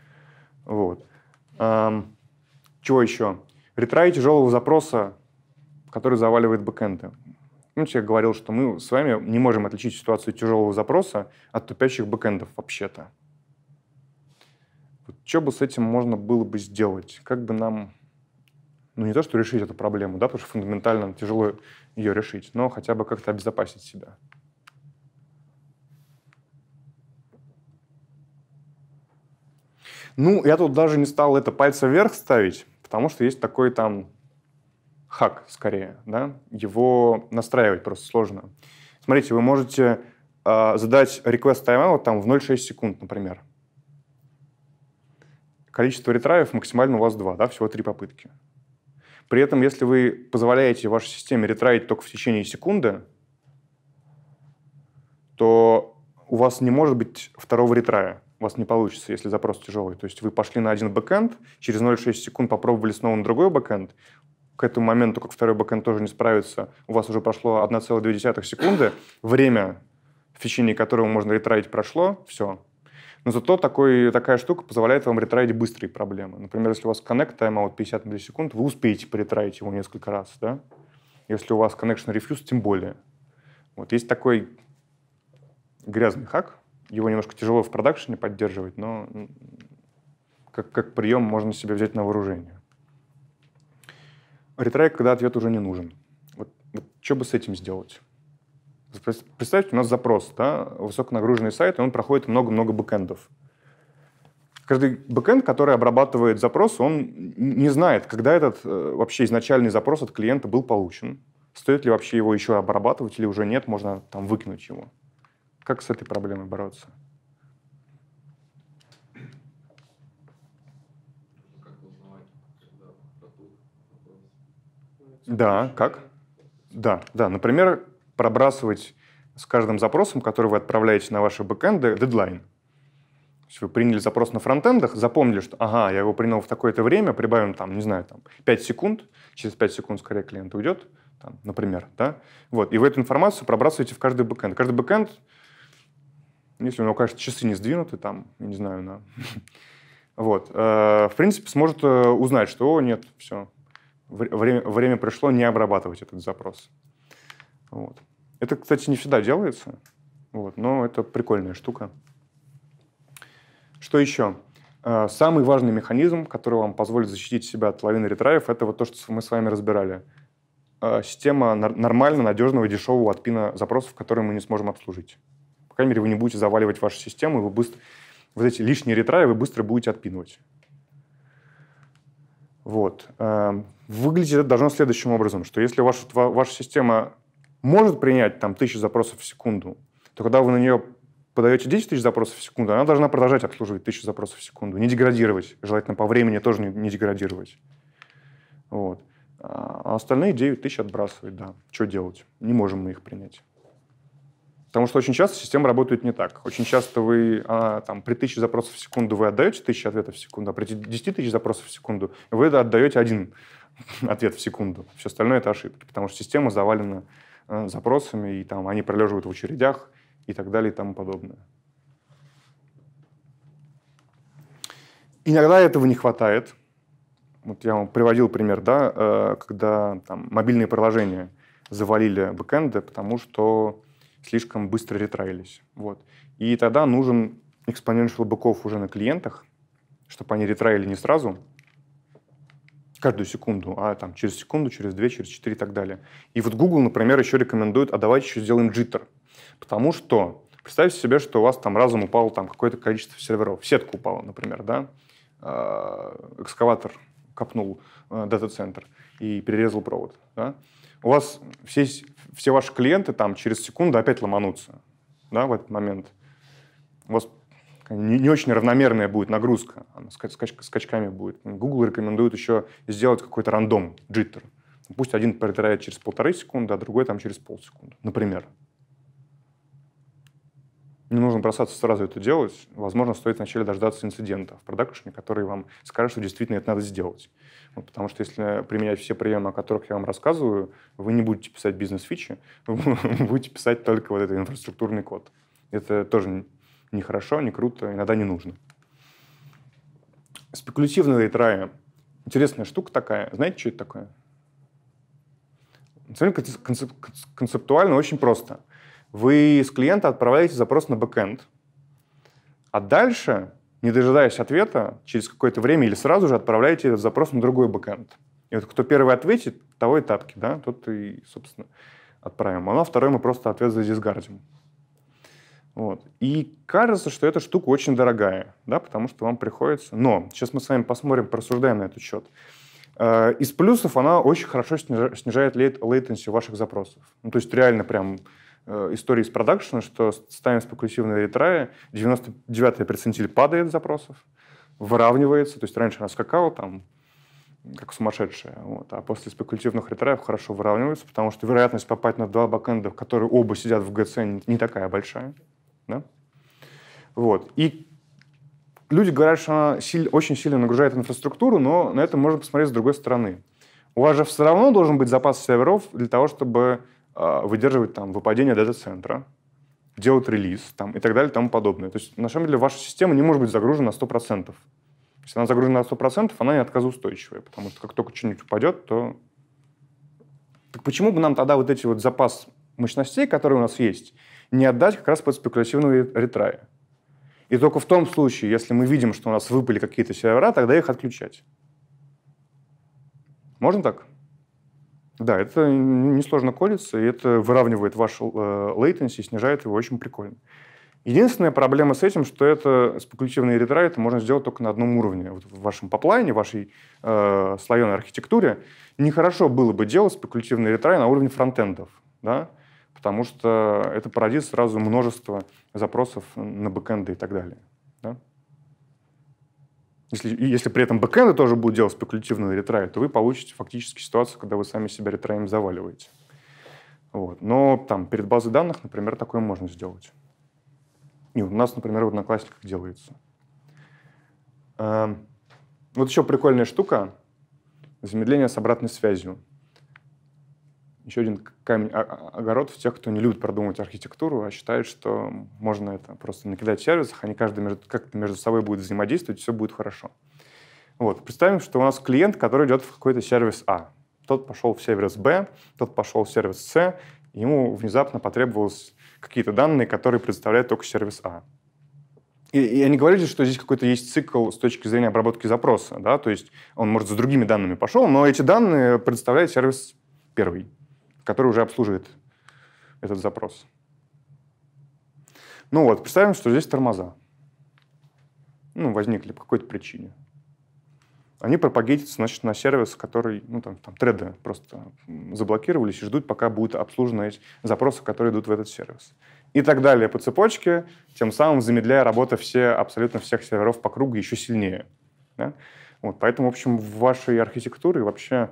вот. Эм, чего еще? Ретрай тяжелого запроса, который заваливает бэкэнды. Ну, я говорил, что мы с вами не можем отличить ситуацию тяжелого запроса от тупящих бэкэндов вообще-то. Вот что бы с этим можно было бы сделать? Как бы нам, ну не то, что решить эту проблему, да, потому что фундаментально тяжело ее решить, но хотя бы как-то обезопасить себя. Ну, я тут даже не стал это пальца вверх ставить, потому что есть такой там хак скорее, да, его настраивать просто сложно. Смотрите, вы можете э, задать request timeout там в 0,6 секунд, например. Количество ретраев максимально у вас 2, да, всего 3 попытки. При этом, если вы позволяете вашей системе ретраить только в течение секунды, то у вас не может быть второго ретрая у вас не получится, если запрос тяжелый. То есть вы пошли на один бэкэнд, через 0,6 секунд попробовали снова на другой бэкэнд, к этому моменту, как второй бэкэнд тоже не справится, у вас уже прошло 1,2 секунды, время, в течение которого можно ретравить, прошло, все. Но зато такой, такая штука позволяет вам ретравить быстрые проблемы. Например, если у вас connect тайм-аут 50 миллисекунд, вы успеете перетраить его несколько раз, да? Если у вас connection refuse, тем более. Вот есть такой грязный хак, его немножко тяжело в продакшене поддерживать, но как, как прием можно себе взять на вооружение. Ретрайк, когда ответ уже не нужен. Вот, вот что бы с этим сделать? Представьте, у нас запрос, да, высоконагруженный сайт, и он проходит много-много бэкэндов. Каждый бэкэнд, который обрабатывает запрос, он не знает, когда этот э, вообще изначальный запрос от клиента был получен, стоит ли вообще его еще обрабатывать или уже нет, можно там выкинуть его. Как с этой проблемой бороться? Да, как? Да, да. Например, пробрасывать с каждым запросом, который вы отправляете на ваши бэкэнды, дедлайн. То есть вы приняли запрос на фронтендах, запомнили, что ага, я его принял в такое-то время, прибавим там, не знаю, там 5 секунд, через 5 секунд скорее клиент уйдет, там, например, да? Вот, и вы эту информацию пробрасываете в каждый бэкэнд. Каждый бэкэнд если у него, конечно, часы не сдвинуты, там, я не знаю, на... Вот. Э, в принципе, сможет э, узнать, что о, нет, все, время, время пришло не обрабатывать этот запрос. Вот. Это, кстати, не всегда делается, вот, но это прикольная штука. Что еще? Э, самый важный механизм, который вам позволит защитить себя от лавины ретраев, это вот то, что мы с вами разбирали. Система нормально, надежного, дешевого отпина запросов, которые мы не сможем обслужить крайней мере, вы не будете заваливать вашу систему, и вы быстро... Вот эти лишние ретраи вы быстро будете отпинывать. Вот. Эм, выглядит это должно следующим образом, что если ваша, ваша система может принять там тысячу запросов в секунду, то когда вы на нее подаете 10 тысяч запросов в секунду, она должна продолжать обслуживать тысячу запросов в секунду, не деградировать, желательно по времени тоже не, не деградировать. Вот. А, а остальные 9 тысяч отбрасывать, да. Что делать? Не можем мы их принять. Потому что очень часто система работает не так. Очень часто вы а, там, при 1000 запросов в секунду вы отдаете 1000 ответов в секунду, а при 10 тысяч запросов в секунду вы отдаете один ответ в секунду. Все остальное это ошибки, потому что система завалена э, запросами, и там они пролеживают в очередях и так далее и тому подобное. Иногда этого не хватает. Вот я вам приводил пример, да, э, когда там, мобильные приложения завалили бэкэнды, потому что слишком быстро ретраились. Вот. И тогда нужен exponential быков уже на клиентах, чтобы они ретраили не сразу, каждую секунду, а там через секунду, через две, через четыре и так далее. И вот Google, например, еще рекомендует, а давайте еще сделаем джиттер. Потому что представьте себе, что у вас там разом упало там какое-то количество серверов, в сетку например, да, а, экскаватор копнул э, дата-центр и перерезал провод, да? у вас все, все ваши клиенты там через секунду опять ломанутся да, в этот момент. У вас не, не очень равномерная будет нагрузка, она скач, скач, скачками будет. Google рекомендует еще сделать какой-то рандом, джиттер. Пусть один протирает через полторы секунды, а другой там через полсекунды, например. Не нужно бросаться сразу это делать. Возможно, стоит вначале дождаться инцидента в продакшене, который вам скажет, что действительно это надо сделать. Ну, потому что если применять все приемы, о которых я вам рассказываю, вы не будете писать бизнес-фичи, вы будете писать только вот этот инфраструктурный код. Это тоже нехорошо, не круто, иногда не нужно. Спекулятивные трая. Интересная штука такая. Знаете, что это такое? концептуально очень просто. Вы с клиента отправляете запрос на бэкэнд, а дальше не дожидаясь ответа, через какое-то время или сразу же отправляете этот запрос на другой бэкэнд. И вот кто первый ответит, того и тапки, да, тот и, собственно, отправим. А на второй мы просто ответ задисгардим. Вот. И кажется, что эта штука очень дорогая, да, потому что вам приходится... Но сейчас мы с вами посмотрим, порассуждаем на этот счет. Э, из плюсов она очень хорошо снижает лейтенсию ваших запросов. Ну, то есть реально прям Э, истории из продакшена, что ставим спекулятивные ретрая, 99-й перцентиль падает запросов, выравнивается, то есть раньше она скакала там, как сумасшедшая, вот, а после спекулятивных ретраев хорошо выравнивается, потому что вероятность попасть на два бэкэнда, которые оба сидят в ГЦ, не такая большая. Да? Вот. И люди говорят, что она силь, очень сильно нагружает инфраструктуру, но на это можно посмотреть с другой стороны. У вас же все равно должен быть запас серверов для того, чтобы а, выдерживать там выпадение дата-центра, делать релиз там, и так далее и тому подобное. То есть, на самом деле, ваша система не может быть загружена на 100%. Если она загружена на 100%, она не отказоустойчивая, потому что как только что-нибудь упадет, то... Так почему бы нам тогда вот эти вот запас мощностей, которые у нас есть, не отдать как раз под спекулятивного ретрая? И только в том случае, если мы видим, что у нас выпали какие-то сервера, тогда их отключать. Можно так? Да, это несложно колется, и это выравнивает ваш лейтенси, э, снижает его очень прикольно. Единственная проблема с этим, что это спекулятивные это можно сделать только на одном уровне. Вот в вашем поплайне, в вашей э, слоеной архитектуре нехорошо было бы делать спекулятивные ретрай на уровне фронтендов, да? потому что это породит сразу множество запросов на бэкэнды и так далее. Если, если при этом бэкэнды тоже будут делать спекулятивную ретрай, то вы получите фактически ситуацию, когда вы сами себя ретраем заваливаете. Вот. Но там перед базой данных, например, такое можно сделать. И у нас, например, в Одноклассниках делается. Эм, вот еще прикольная штука. Замедление с обратной связью еще один камень а, а, огород в тех, кто не любит продумывать архитектуру, а считает, что можно это просто накидать в сервисах, они каждый между, как-то между собой будут взаимодействовать, и все будет хорошо. Вот. Представим, что у нас клиент, который идет в какой-то сервис А. Тот пошел в сервис Б, тот пошел в сервис С, ему внезапно потребовалось какие-то данные, которые предоставляет только сервис А. И, и они говорили, что здесь какой-то есть цикл с точки зрения обработки запроса, да, то есть он, может, за другими данными пошел, но эти данные предоставляет сервис первый который уже обслуживает этот запрос. Ну вот, представим, что здесь тормоза. Ну, возникли по какой-то причине. Они пропагетятся, значит, на сервис, который, ну, там, там треды просто заблокировались и ждут, пока будут обслужены эти запросы, которые идут в этот сервис. И так далее по цепочке, тем самым замедляя работу все, абсолютно всех серверов по кругу еще сильнее. Да? Вот, поэтому, в общем, в вашей архитектуре вообще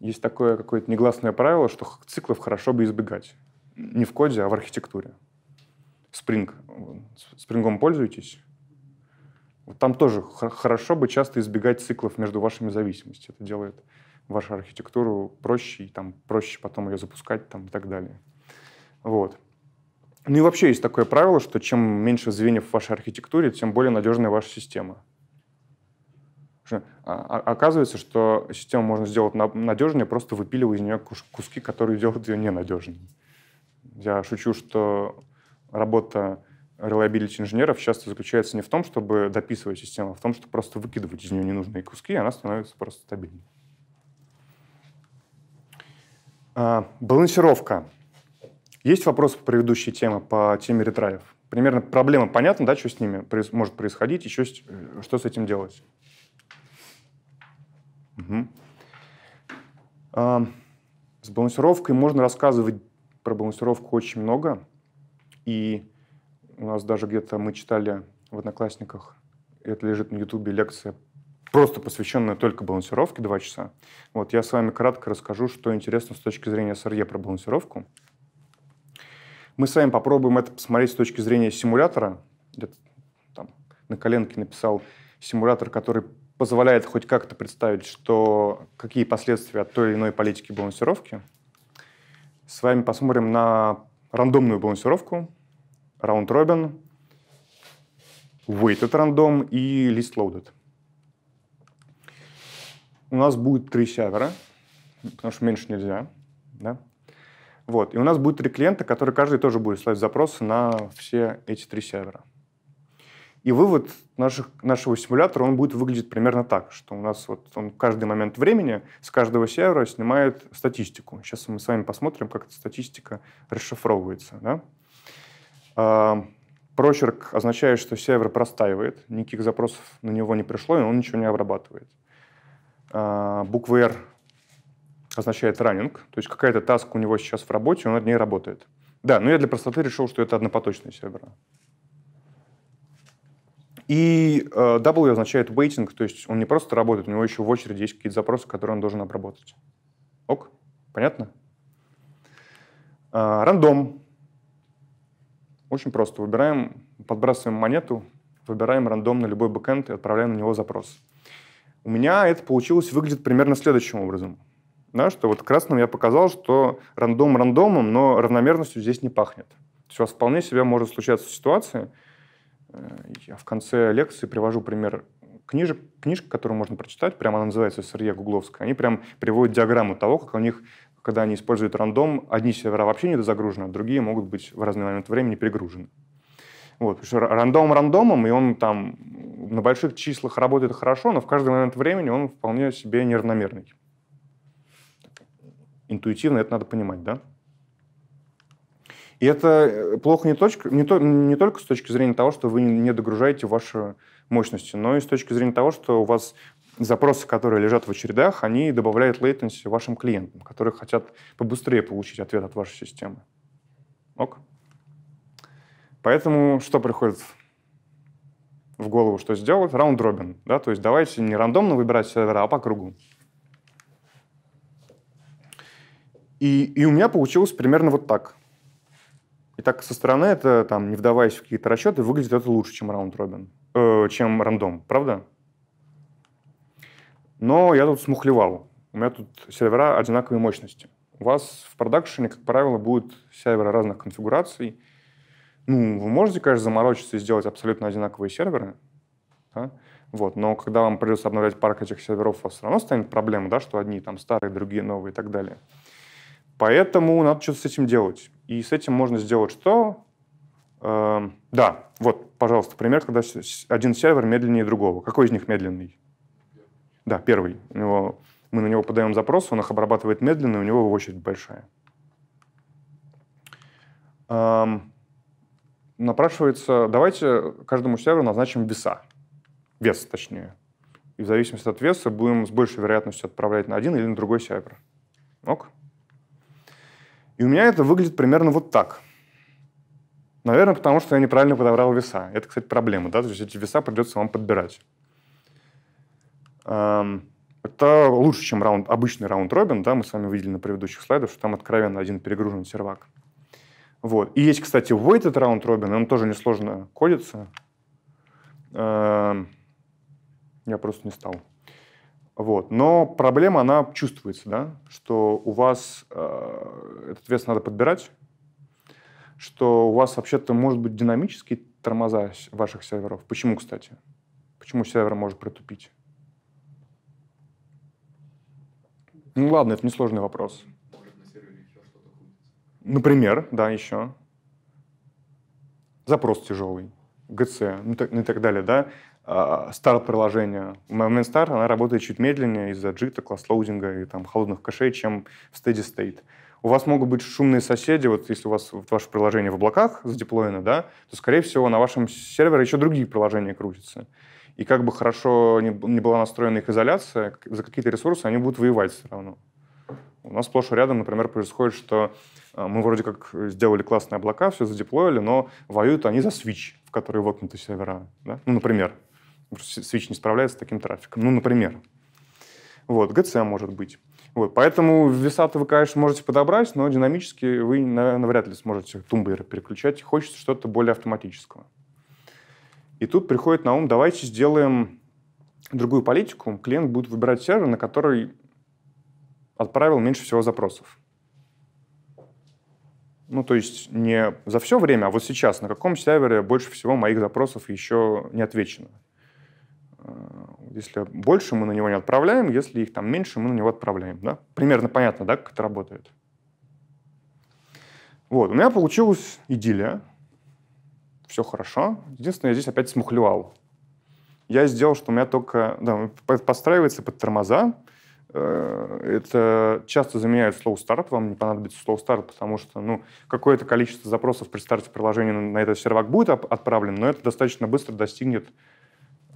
есть такое какое-то негласное правило, что циклов хорошо бы избегать. Не в коде, а в архитектуре. Спринг. Спрингом пользуетесь? Вот там тоже хорошо бы часто избегать циклов между вашими зависимостями. Это делает вашу архитектуру проще, и там проще потом ее запускать там, и так далее. Вот. Ну и вообще есть такое правило, что чем меньше звеньев в вашей архитектуре, тем более надежная ваша система. А, а, оказывается, что систему можно сделать надежнее, просто выпиливая из нее куски, которые делают ее ненадежной. Я шучу, что работа reliability инженеров часто заключается не в том, чтобы дописывать систему, а в том, чтобы просто выкидывать из нее ненужные куски, и она становится просто стабильной. А, балансировка. Есть вопросы по предыдущей теме, по теме ретраев? Примерно проблема понятна, да, что с ними может происходить, еще э, что с этим делать? Угу. А, с балансировкой можно рассказывать про балансировку очень много. И у нас даже где-то мы читали в «Одноклассниках», это лежит на Ютубе, лекция, просто посвященная только балансировке, два часа. Вот я с вами кратко расскажу, что интересно с точки зрения СРЕ про балансировку. Мы с вами попробуем это посмотреть с точки зрения симулятора. Где-то там на коленке написал симулятор, который позволяет хоть как-то представить, что какие последствия от той или иной политики балансировки. С вами посмотрим на рандомную балансировку, раунд-робин, weighted рандом и list loaded. У нас будет три сервера, потому что меньше нельзя. Да? Вот. И у нас будет три клиента, которые каждый тоже будет слать запросы на все эти три сервера. И вывод наших, нашего симулятора, он будет выглядеть примерно так, что у нас вот он каждый момент времени с каждого сервера снимает статистику. Сейчас мы с вами посмотрим, как эта статистика расшифровывается. Да? А, прочерк означает, что сервер простаивает, никаких запросов на него не пришло, и он ничего не обрабатывает. А, буква R означает раннинг, то есть какая-то таска у него сейчас в работе, он над ней работает. Да, но я для простоты решил, что это однопоточный сервер. И W э, означает waiting, то есть он не просто работает, у него еще в очереди есть какие-то запросы, которые он должен обработать. Ок? Понятно? Э, рандом. Очень просто. Выбираем, подбрасываем монету, выбираем рандом на любой бэкэнд и отправляем на него запрос. У меня это получилось, выглядит примерно следующим образом. Да, что вот красным я показал, что рандом рандомом, но равномерностью здесь не пахнет. То есть у вас вполне себе может случаться ситуация, Э, я в конце лекции привожу пример книжек, книжка, которую можно прочитать, прямо она называется «Сырье Гугловская». Они прям приводят диаграмму того, как у них, когда они используют рандом, одни сервера вообще недозагружены, а другие могут быть в разный момент времени перегружены. Вот, потому что рандом рандомом, и он там на больших числах работает хорошо, но в каждый момент времени он вполне себе неравномерный. Интуитивно это надо понимать, да? И это э, плохо не, точка, не, то, не только с точки зрения того, что вы не догружаете ваши мощности, но и с точки зрения того, что у вас запросы, которые лежат в очередях, они добавляют latency вашим клиентам, которые хотят побыстрее получить ответ от вашей системы. Ок? Поэтому что приходит в голову, что сделать? Раунд-робин. Да? То есть давайте не рандомно выбирать сервера, а по кругу. И, и у меня получилось примерно вот так. И так со стороны это, там, не вдаваясь в какие-то расчеты, выглядит это лучше, чем раунд-робин, э, чем рандом, правда? Но я тут смухлевал. У меня тут сервера одинаковой мощности. У вас в продакшене, как правило, будут серверы разных конфигураций. Ну, вы можете, конечно, заморочиться и сделать абсолютно одинаковые серверы, да? вот, но когда вам придется обновлять парк этих серверов, у вас все равно станет проблема, да, что одни там старые, другие новые и так далее. Поэтому надо что-то с этим делать. И с этим можно сделать что? Э, да, вот, пожалуйста, пример, когда один сервер медленнее другого. Какой из них медленный? Да, первый. У него, мы на него подаем запрос, он их обрабатывает медленно, и у него очередь большая. Э, напрашивается, давайте каждому серверу назначим веса. Вес, точнее. И в зависимости от веса будем с большей вероятностью отправлять на один или на другой сервер. Ок? И у меня это выглядит примерно вот так. Наверное, потому что я неправильно подобрал веса. Это, кстати, проблема, да? То есть эти веса придется вам подбирать. Это лучше, чем раунд, обычный раунд-робин, да, мы с вами видели на предыдущих слайдах, что там откровенно один перегружен сервак. Вот. И есть, кстати, weighted раунд-робин, он тоже несложно кодится. Я просто не стал вот. Но проблема, она чувствуется, да? что у вас э, этот вес надо подбирать, что у вас вообще-то может быть динамические тормоза ваших серверов. Почему, кстати? Почему сервер может протупить? Ну ладно, это несложный вопрос. Например, да, еще. Запрос тяжелый, ГЦ, ну, так, ну и так далее, да. А, старт приложения. момент старта она работает чуть медленнее из-за джита, класс-лоудинга и там, холодных кэшей, чем в steady state. У вас могут быть шумные соседи, вот если у вас ваше приложение в облаках задеплоено, да, то, скорее всего, на вашем сервере еще другие приложения крутятся. И как бы хорошо не была настроена их изоляция, за какие-то ресурсы они будут воевать все равно. У нас сплошь и рядом, например, происходит, что а, мы вроде как сделали классные облака, все задеплоили, но воюют они за свич, в который вокнуты сервера. Да? Ну, например. Switch не справляется с таким трафиком. Ну, например. Вот, ГЦ может быть. Вот, поэтому веса-то вы, конечно, можете подобрать, но динамически вы, наверное, вряд ли сможете тумблеры переключать. Хочется что-то более автоматического. И тут приходит на ум, давайте сделаем другую политику. Клиент будет выбирать сервер, на который отправил меньше всего запросов. Ну, то есть не за все время, а вот сейчас, на каком сервере больше всего моих запросов еще не отвечено. Э, если больше, мы на него не отправляем, если их там меньше, мы на него отправляем. Да? Примерно понятно, да, как это работает. Вот, у меня получилась идиллия. Все хорошо. Единственное, я здесь опять смухлевал. Я сделал, что у меня только... Да, подстраивается под тормоза. Э, это часто заменяют slow start. Вам не понадобится slow start, потому что ну, какое-то количество запросов при старте приложения на этот сервак будет отправлено, но это достаточно быстро достигнет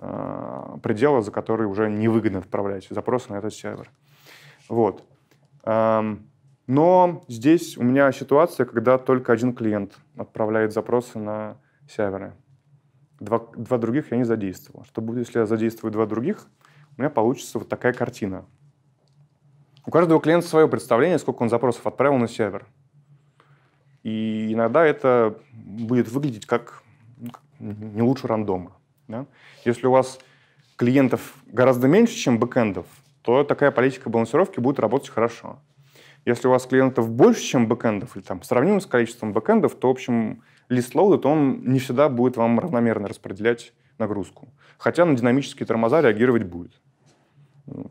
Э, предела, за который уже невыгодно отправлять запросы на этот сервер. Вот. Эм, но здесь у меня ситуация, когда только один клиент отправляет запросы на серверы. Два, два других я не задействовал. Что будет, если я задействую два других? У меня получится вот такая картина. У каждого клиента свое представление, сколько он запросов отправил на сервер. И иногда это будет выглядеть как ну, не лучше рандома. Да? Если у вас клиентов гораздо меньше, чем бэкэндов, то такая политика балансировки будет работать хорошо. Если у вас клиентов больше, чем бэкэндов, или там сравнимо с количеством бэкэндов, то, в общем, лист-лоудит, он не всегда будет вам равномерно распределять нагрузку. Хотя на динамические тормоза реагировать будет.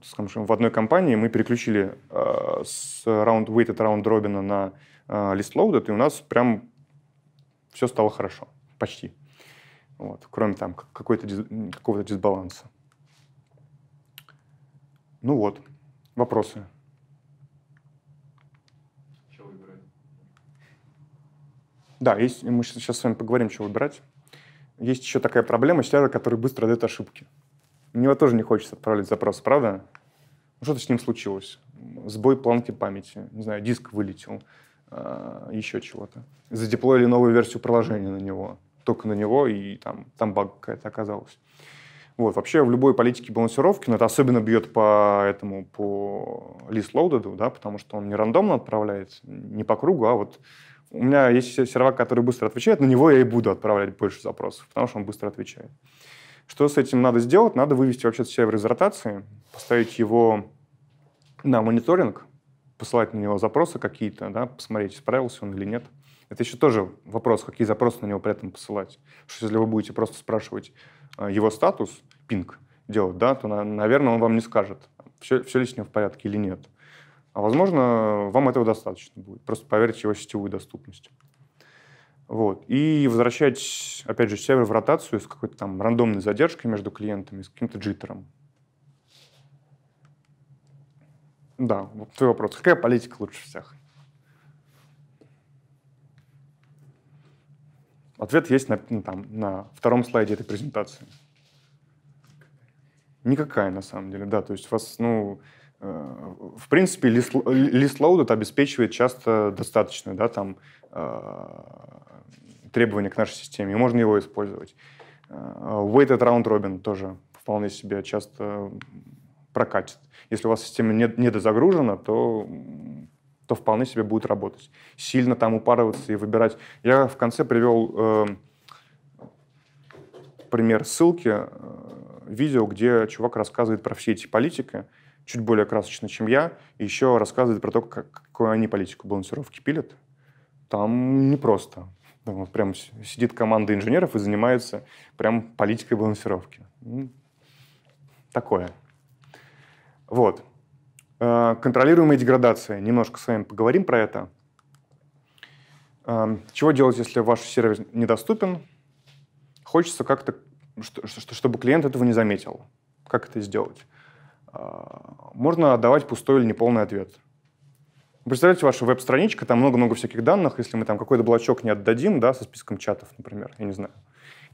Скажем, в одной компании мы переключили э, с раунд weighted раунд Робина на э, а, лист-лоудит, и у нас прям все стало хорошо. Почти вот, кроме там какой-то, какого-то дисбаланса. Ну вот, вопросы. Что выбирать? Да, есть, мы сейчас с вами поговорим, что выбирать. Есть еще такая проблема сервера, который быстро дает ошибки. Мне тоже не хочется отправлять запрос, правда? Ну, что-то с ним случилось. Сбой планки памяти, не знаю, диск вылетел, а, еще чего-то. Задеплоили новую версию приложения на него только на него, и там, там баг какая-то оказалась. Вот, вообще в любой политике балансировки, но это особенно бьет по этому, по лист лоудеду, да, потому что он не рандомно отправляет, не по кругу, а вот у меня есть сервак, который быстро отвечает, на него я и буду отправлять больше запросов, потому что он быстро отвечает. Что с этим надо сделать? Надо вывести вообще сервер из ротации, поставить его на мониторинг, посылать на него запросы какие-то, да, посмотреть, справился он или нет – это еще тоже вопрос, какие запросы на него при этом посылать. Потому что если вы будете просто спрашивать э, его статус, пинг делать, да, то, наверное, он вам не скажет, все, все ли с ним в порядке или нет. А возможно, вам этого достаточно будет. Просто поверьте его сетевую доступность. Вот. И возвращать, опять же, сервер в ротацию с какой-то там рандомной задержкой между клиентами, с каким-то джиттером. Да, вот твой вопрос. Какая политика лучше всех? Ответ есть на, ну, там, на втором слайде этой презентации. Никакая, на самом деле, да. То есть у вас, ну, э, в принципе, это обеспечивает часто достаточно, да, там, э, требования к нашей системе, и можно его использовать. Э, Weighted Round Robin тоже вполне себе часто прокатит. Если у вас система не, недозагружена, то то вполне себе будет работать. Сильно там упарываться и выбирать. Я в конце привел э, пример ссылки, э, видео, где чувак рассказывает про все эти политики, чуть более красочно, чем я, и еще рассказывает про то, как, какую они политику балансировки пилят. Там непросто. Ну, там прям сидит команда инженеров и занимается прям политикой балансировки. Такое. Вот. Э, контролируемая деградация. Немножко с вами поговорим про это. Э, чего делать, если ваш сервис недоступен? Хочется как-то, чтобы клиент этого не заметил. Как это сделать? Э, можно отдавать пустой или неполный ответ. Представляете, ваша веб-страничка, там много-много всяких данных. Если мы там какой-то блочок не отдадим, да, со списком чатов, например, я не знаю,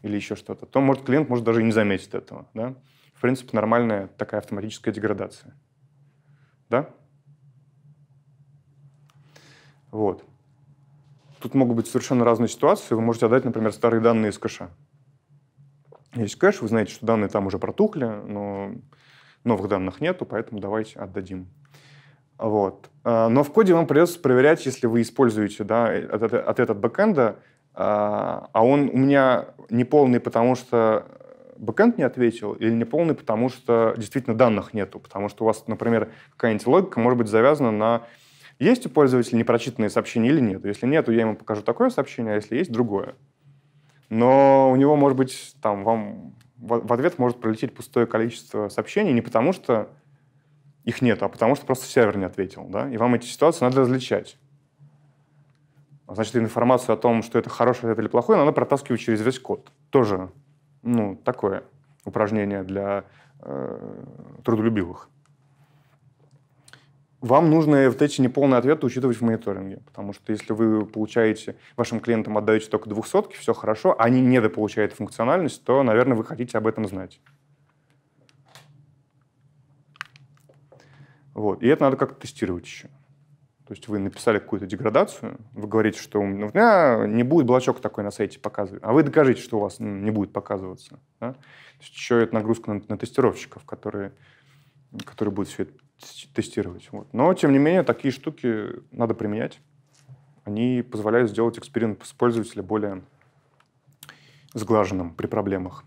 или еще что-то, то, может, клиент может даже и не заметить этого, да? В принципе, нормальная такая автоматическая деградация. Да? Вот. Тут могут быть совершенно разные ситуации. Вы можете отдать, например, старые данные из кэша. Есть кэш, вы знаете, что данные там уже протухли, но новых данных нету, поэтому давайте отдадим. Вот. А, но в коде вам придется проверять, если вы используете да, от, от, от этого бэкэнда, а, а он у меня неполный, потому что бэкэнд не ответил или не полный, потому что действительно данных нету, потому что у вас, например, какая-нибудь логика может быть завязана на есть у пользователя непрочитанные сообщения или нет. Если нет, я ему покажу такое сообщение, а если есть, другое. Но у него, может быть, там вам в ответ может пролететь пустое количество сообщений не потому, что их нет, а потому что просто сервер не ответил. Да? И вам эти ситуации надо различать. А значит, информацию о том, что это хорошее ответ или плохое, надо протаскивать через весь код. Тоже ну, такое упражнение для э, трудолюбивых. Вам нужно вот эти неполные ответы учитывать в мониторинге, потому что если вы получаете, вашим клиентам отдаете только двухсотки, все хорошо, а они недополучают функциональность, то, наверное, вы хотите об этом знать. Вот. И это надо как-то тестировать еще. То есть вы написали какую-то деградацию, вы говорите, что у ну, меня «А, не будет блочок такой на сайте показывать, а вы докажите, что у вас не будет показываться. Да? То есть еще это нагрузка на, на тестировщиков, которые, которые будут все это тестировать. Вот. Но, тем не менее, такие штуки надо применять. Они позволяют сделать эксперимент пользователя более сглаженным при проблемах.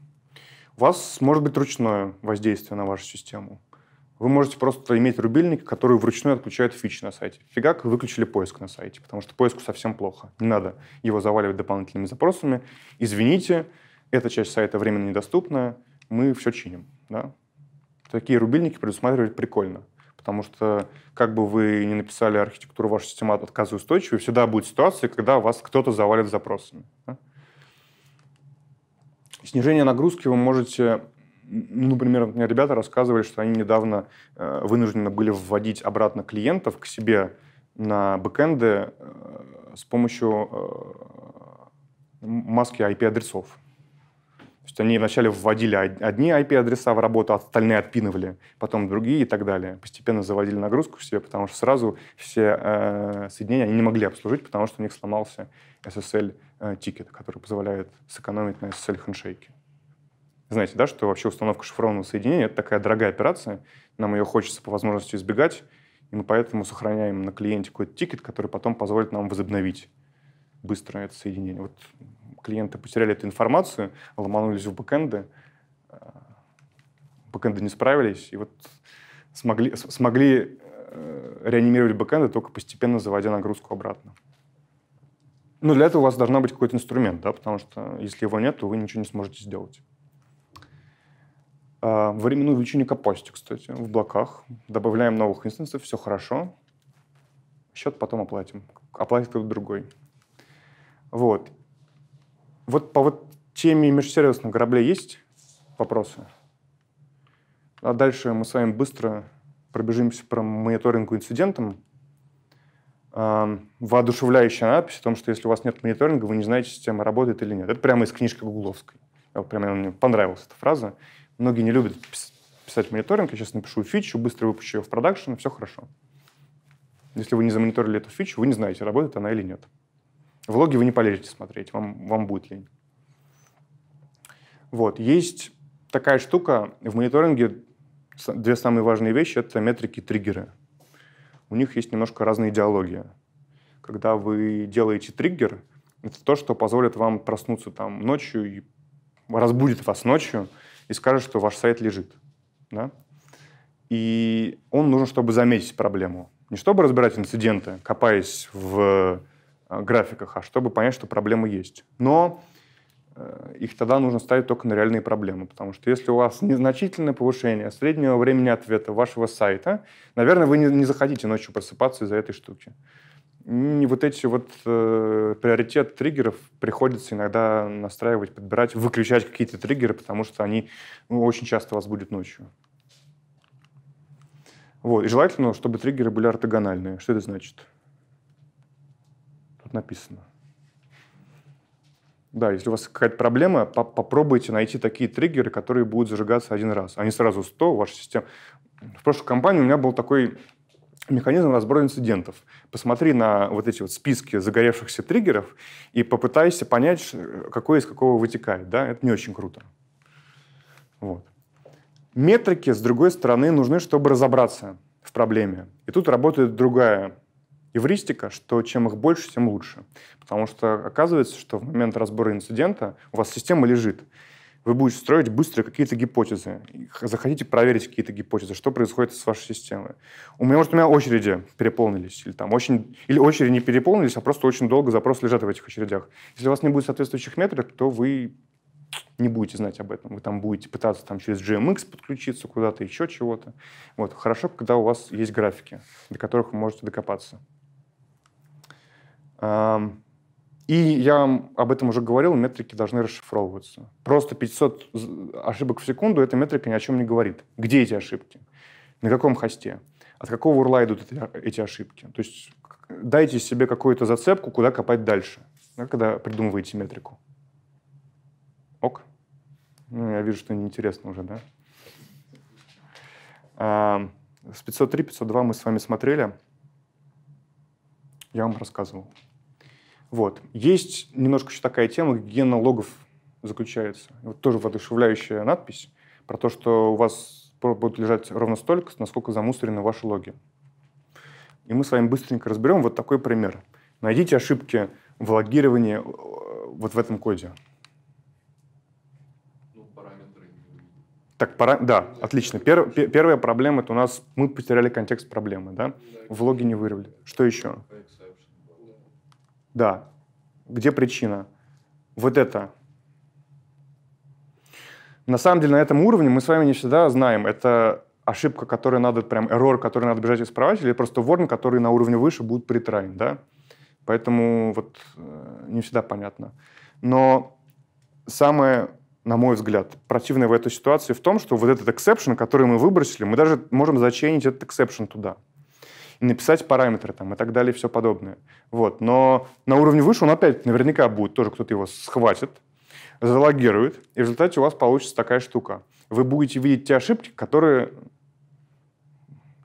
У вас может быть ручное воздействие на вашу систему. Вы можете просто иметь рубильник, который вручную отключает фичи на сайте. Фигак, выключили поиск на сайте, потому что поиску совсем плохо. Не надо его заваливать дополнительными запросами. Извините, эта часть сайта временно недоступна, мы все чиним. Да? Такие рубильники предусматривать прикольно, потому что как бы вы ни написали архитектуру вашей системы отказоустойчивой, всегда будет ситуация, когда вас кто-то завалит запросами. Да? Снижение нагрузки вы можете ну, например, мне ребята рассказывали, что они недавно э, вынуждены были вводить обратно клиентов к себе на бэкэнды э, с помощью э, маски IP-адресов. То есть они вначале вводили одни IP-адреса в работу, а остальные отпинывали, потом другие и так далее. Постепенно заводили нагрузку в себе, потому что сразу все э, соединения они не могли обслужить, потому что у них сломался SSL-тикет, э, который позволяет сэкономить на SSL-хендшейке. Знаете, да, что вообще установка шифрованного соединения — это такая дорогая операция, нам ее хочется по возможности избегать, и мы поэтому сохраняем на клиенте какой-то тикет, который потом позволит нам возобновить быстро это соединение. Вот клиенты потеряли эту информацию, ломанулись в бэкэнды, э, бэкэнды не справились, и вот смогли, смогли э, реанимировать бэкэнды, только постепенно заводя нагрузку обратно. Но ну, для этого у вас должна быть какой-то инструмент, да, потому что если его нет, то вы ничего не сможете сделать. А, временную величину капости, кстати, в блоках, Добавляем новых инстансов, все хорошо. Счет потом оплатим. Оплатит кто-то другой. Вот. Вот по вот теме межсервисного корабля есть вопросы? А дальше мы с вами быстро пробежимся про мониторинг инцидентам. А, воодушевляющая надпись о том, что если у вас нет мониторинга, вы не знаете, система работает или нет. Это прямо из книжки гугловской. Прямо мне понравилась эта фраза. Многие не любят писать мониторинг. Я сейчас напишу фичу, быстро выпущу ее в продакшн, все хорошо. Если вы не замониторили эту фичу, вы не знаете, работает она или нет. Влоги вы не полезете смотреть, вам, вам будет лень. Вот. Есть такая штука в мониторинге, две самые важные вещи — это метрики триггеры. У них есть немножко разная идеология. Когда вы делаете триггер, это то, что позволит вам проснуться там ночью и разбудит вас ночью — и скажет, что ваш сайт лежит. Да? И он нужен, чтобы заметить проблему. Не чтобы разбирать инциденты, копаясь в э, графиках, а чтобы понять, что проблема есть. Но э, их тогда нужно ставить только на реальные проблемы, потому что если у вас незначительное повышение среднего времени ответа вашего сайта, наверное, вы не, не захотите ночью просыпаться из-за этой штуки. И вот эти вот э, приоритет триггеров приходится иногда настраивать, подбирать, выключать какие-то триггеры, потому что они ну, очень часто вас будет ночью. Вот. И желательно, чтобы триггеры были ортогональные. Что это значит? Тут написано. Да, если у вас какая-то проблема, по попробуйте найти такие триггеры, которые будут зажигаться один раз, а не сразу 100 вашей система. В прошлой компании у меня был такой механизм разбора инцидентов. Посмотри на вот эти вот списки загоревшихся триггеров и попытайся понять, какой из какого вытекает. Да? Это не очень круто. Вот. Метрики, с другой стороны, нужны, чтобы разобраться в проблеме. И тут работает другая эвристика, что чем их больше, тем лучше. Потому что оказывается, что в момент разбора инцидента у вас система лежит вы будете строить быстро какие-то гипотезы, захотите проверить какие-то гипотезы, что происходит с вашей системой. У меня, может, у меня очереди переполнились, или там очень, или очереди не переполнились, а просто очень долго запросы лежат в этих очередях. Если у вас не будет соответствующих метрик, то вы не будете знать об этом. Вы там будете пытаться там, через GMX подключиться куда-то, еще чего-то. Вот. Хорошо, когда у вас есть графики, до которых вы можете докопаться. И я об этом уже говорил, метрики должны расшифровываться. Просто 500 ошибок в секунду эта метрика ни о чем не говорит. Где эти ошибки? На каком хосте? От какого урла идут эти ошибки? То есть дайте себе какую-то зацепку, куда копать дальше, когда придумываете метрику. Ок? Ну, я вижу, что неинтересно уже, да? А, с 503, 502 мы с вами смотрели. Я вам рассказывал. Вот. Есть немножко еще такая тема где налогов заключается. Вот тоже воодушевляющая надпись про то, что у вас будут лежать ровно столько, насколько замусорены ваши логи. И мы с вами быстренько разберем вот такой пример. Найдите ошибки в логировании э, вот в этом коде. Ну, параметры. Так, пара... да, отлично. Пер... Первая проблема — это у нас мы потеряли контекст проблемы, да? В логе не вырвали. Что еще? Excel. Да. Где причина? Вот это. На самом деле на этом уровне мы с вами не всегда знаем, это ошибка, которую надо, прям эррор, который надо бежать исправлять, или просто ворн, который на уровне выше будет притрайн, да? Поэтому вот э, не всегда понятно. Но самое, на мой взгляд, противное в этой ситуации в том, что вот этот эксепшн, который мы выбросили, мы даже можем зачинить этот эксепшн туда – написать параметры там и так далее и все подобное. Вот. Но на уровне выше он опять наверняка будет, тоже кто-то его схватит, залогирует, и в результате у вас получится такая штука. Вы будете видеть те ошибки, которые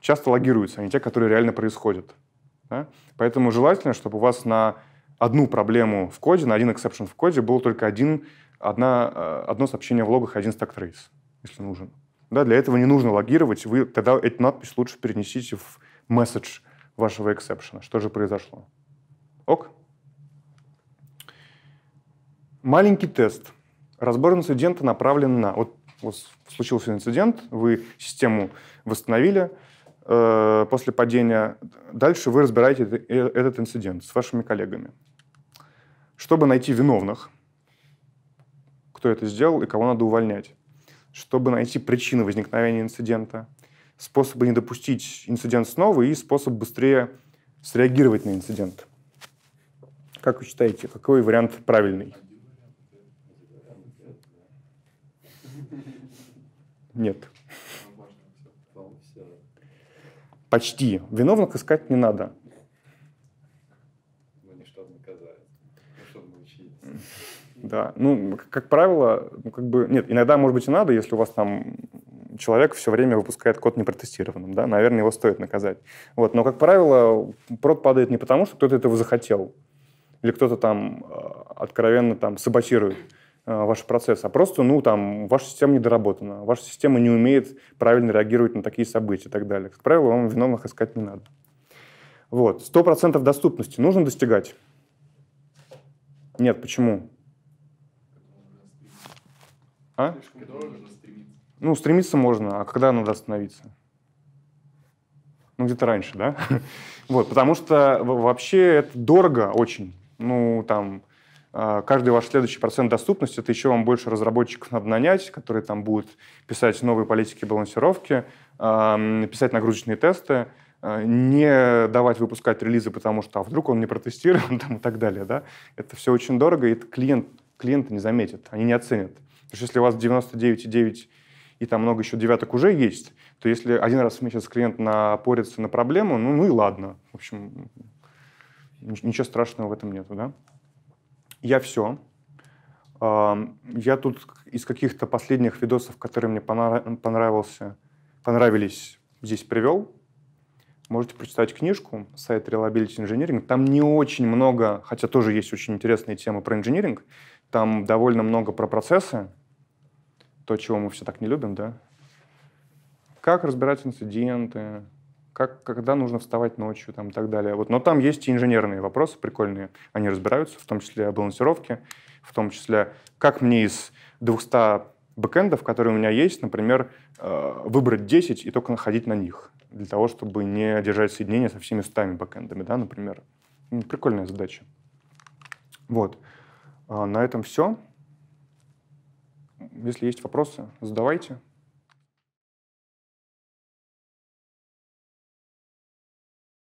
часто логируются, а не те, которые реально происходят. Да? Поэтому желательно, чтобы у вас на одну проблему в коде, на один exception в коде был только один, одна, э, одно сообщение в логах, один стак трейс, если нужен. Да, для этого не нужно логировать, вы тогда эту надпись лучше перенесите в месседж вашего эксепшена, что же произошло. Ок? Маленький тест. Разбор инцидента направлен на... Вот у вас случился инцидент, вы систему восстановили э, после падения. Дальше вы разбираете э, этот инцидент с вашими коллегами. Чтобы найти виновных, кто это сделал и кого надо увольнять. Чтобы найти причины возникновения инцидента – способы не допустить инцидент снова и способ быстрее среагировать на инцидент. Как вы считаете, какой вариант правильный? Нет. Почти. Виновных искать не надо. Ну, ну, да, ну, как правило, ну, как бы, нет, иногда, может быть, и надо, если у вас там человек все время выпускает код непротестированным, да, наверное, его стоит наказать. Вот. Но, как правило, прод падает не потому, что кто-то этого захотел, или кто-то там э, откровенно там саботирует э, ваш процесс, а просто, ну, там, ваша система недоработана, ваша система не умеет правильно реагировать на такие события и так далее. Как правило, вам виновных искать не надо. Вот. сто процентов доступности нужно достигать? Нет, почему? А? Слишком дорого. Ну, стремиться можно, а когда надо остановиться? Ну, где-то раньше, да? вот, потому что вообще это дорого очень. Ну, там, а, каждый ваш следующий процент доступности, это еще вам больше разработчиков надо нанять, которые там будут писать новые политики балансировки, а, писать нагрузочные тесты, а, не давать выпускать релизы, потому что а вдруг он не протестирован там, и так далее. Да? Это все очень дорого, и это клиент, клиенты не заметят, они не оценят. Потому что если у вас 99,9 и там много еще девяток уже есть, то если один раз в месяц клиент напорится на проблему, ну, ну и ладно. В общем, ничего страшного в этом нету, да? Я все. Я тут из каких-то последних видосов, которые мне понравился, понравились, здесь привел. Можете прочитать книжку, сайт Reliability Engineering. Там не очень много, хотя тоже есть очень интересные темы про инжиниринг. Там довольно много про процессы, то, чего мы все так не любим, да? Как разбирать инциденты, как, когда нужно вставать ночью там, и так далее. Вот. Но там есть и инженерные вопросы прикольные. Они разбираются, в том числе о балансировке, в том числе, как мне из 200 бэкэндов, которые у меня есть, например, э, выбрать 10 и только находить на них, для того, чтобы не держать соединение со всеми 100 бэкэндами, да, например. Прикольная задача. Вот. А, на этом все. Если есть вопросы, задавайте.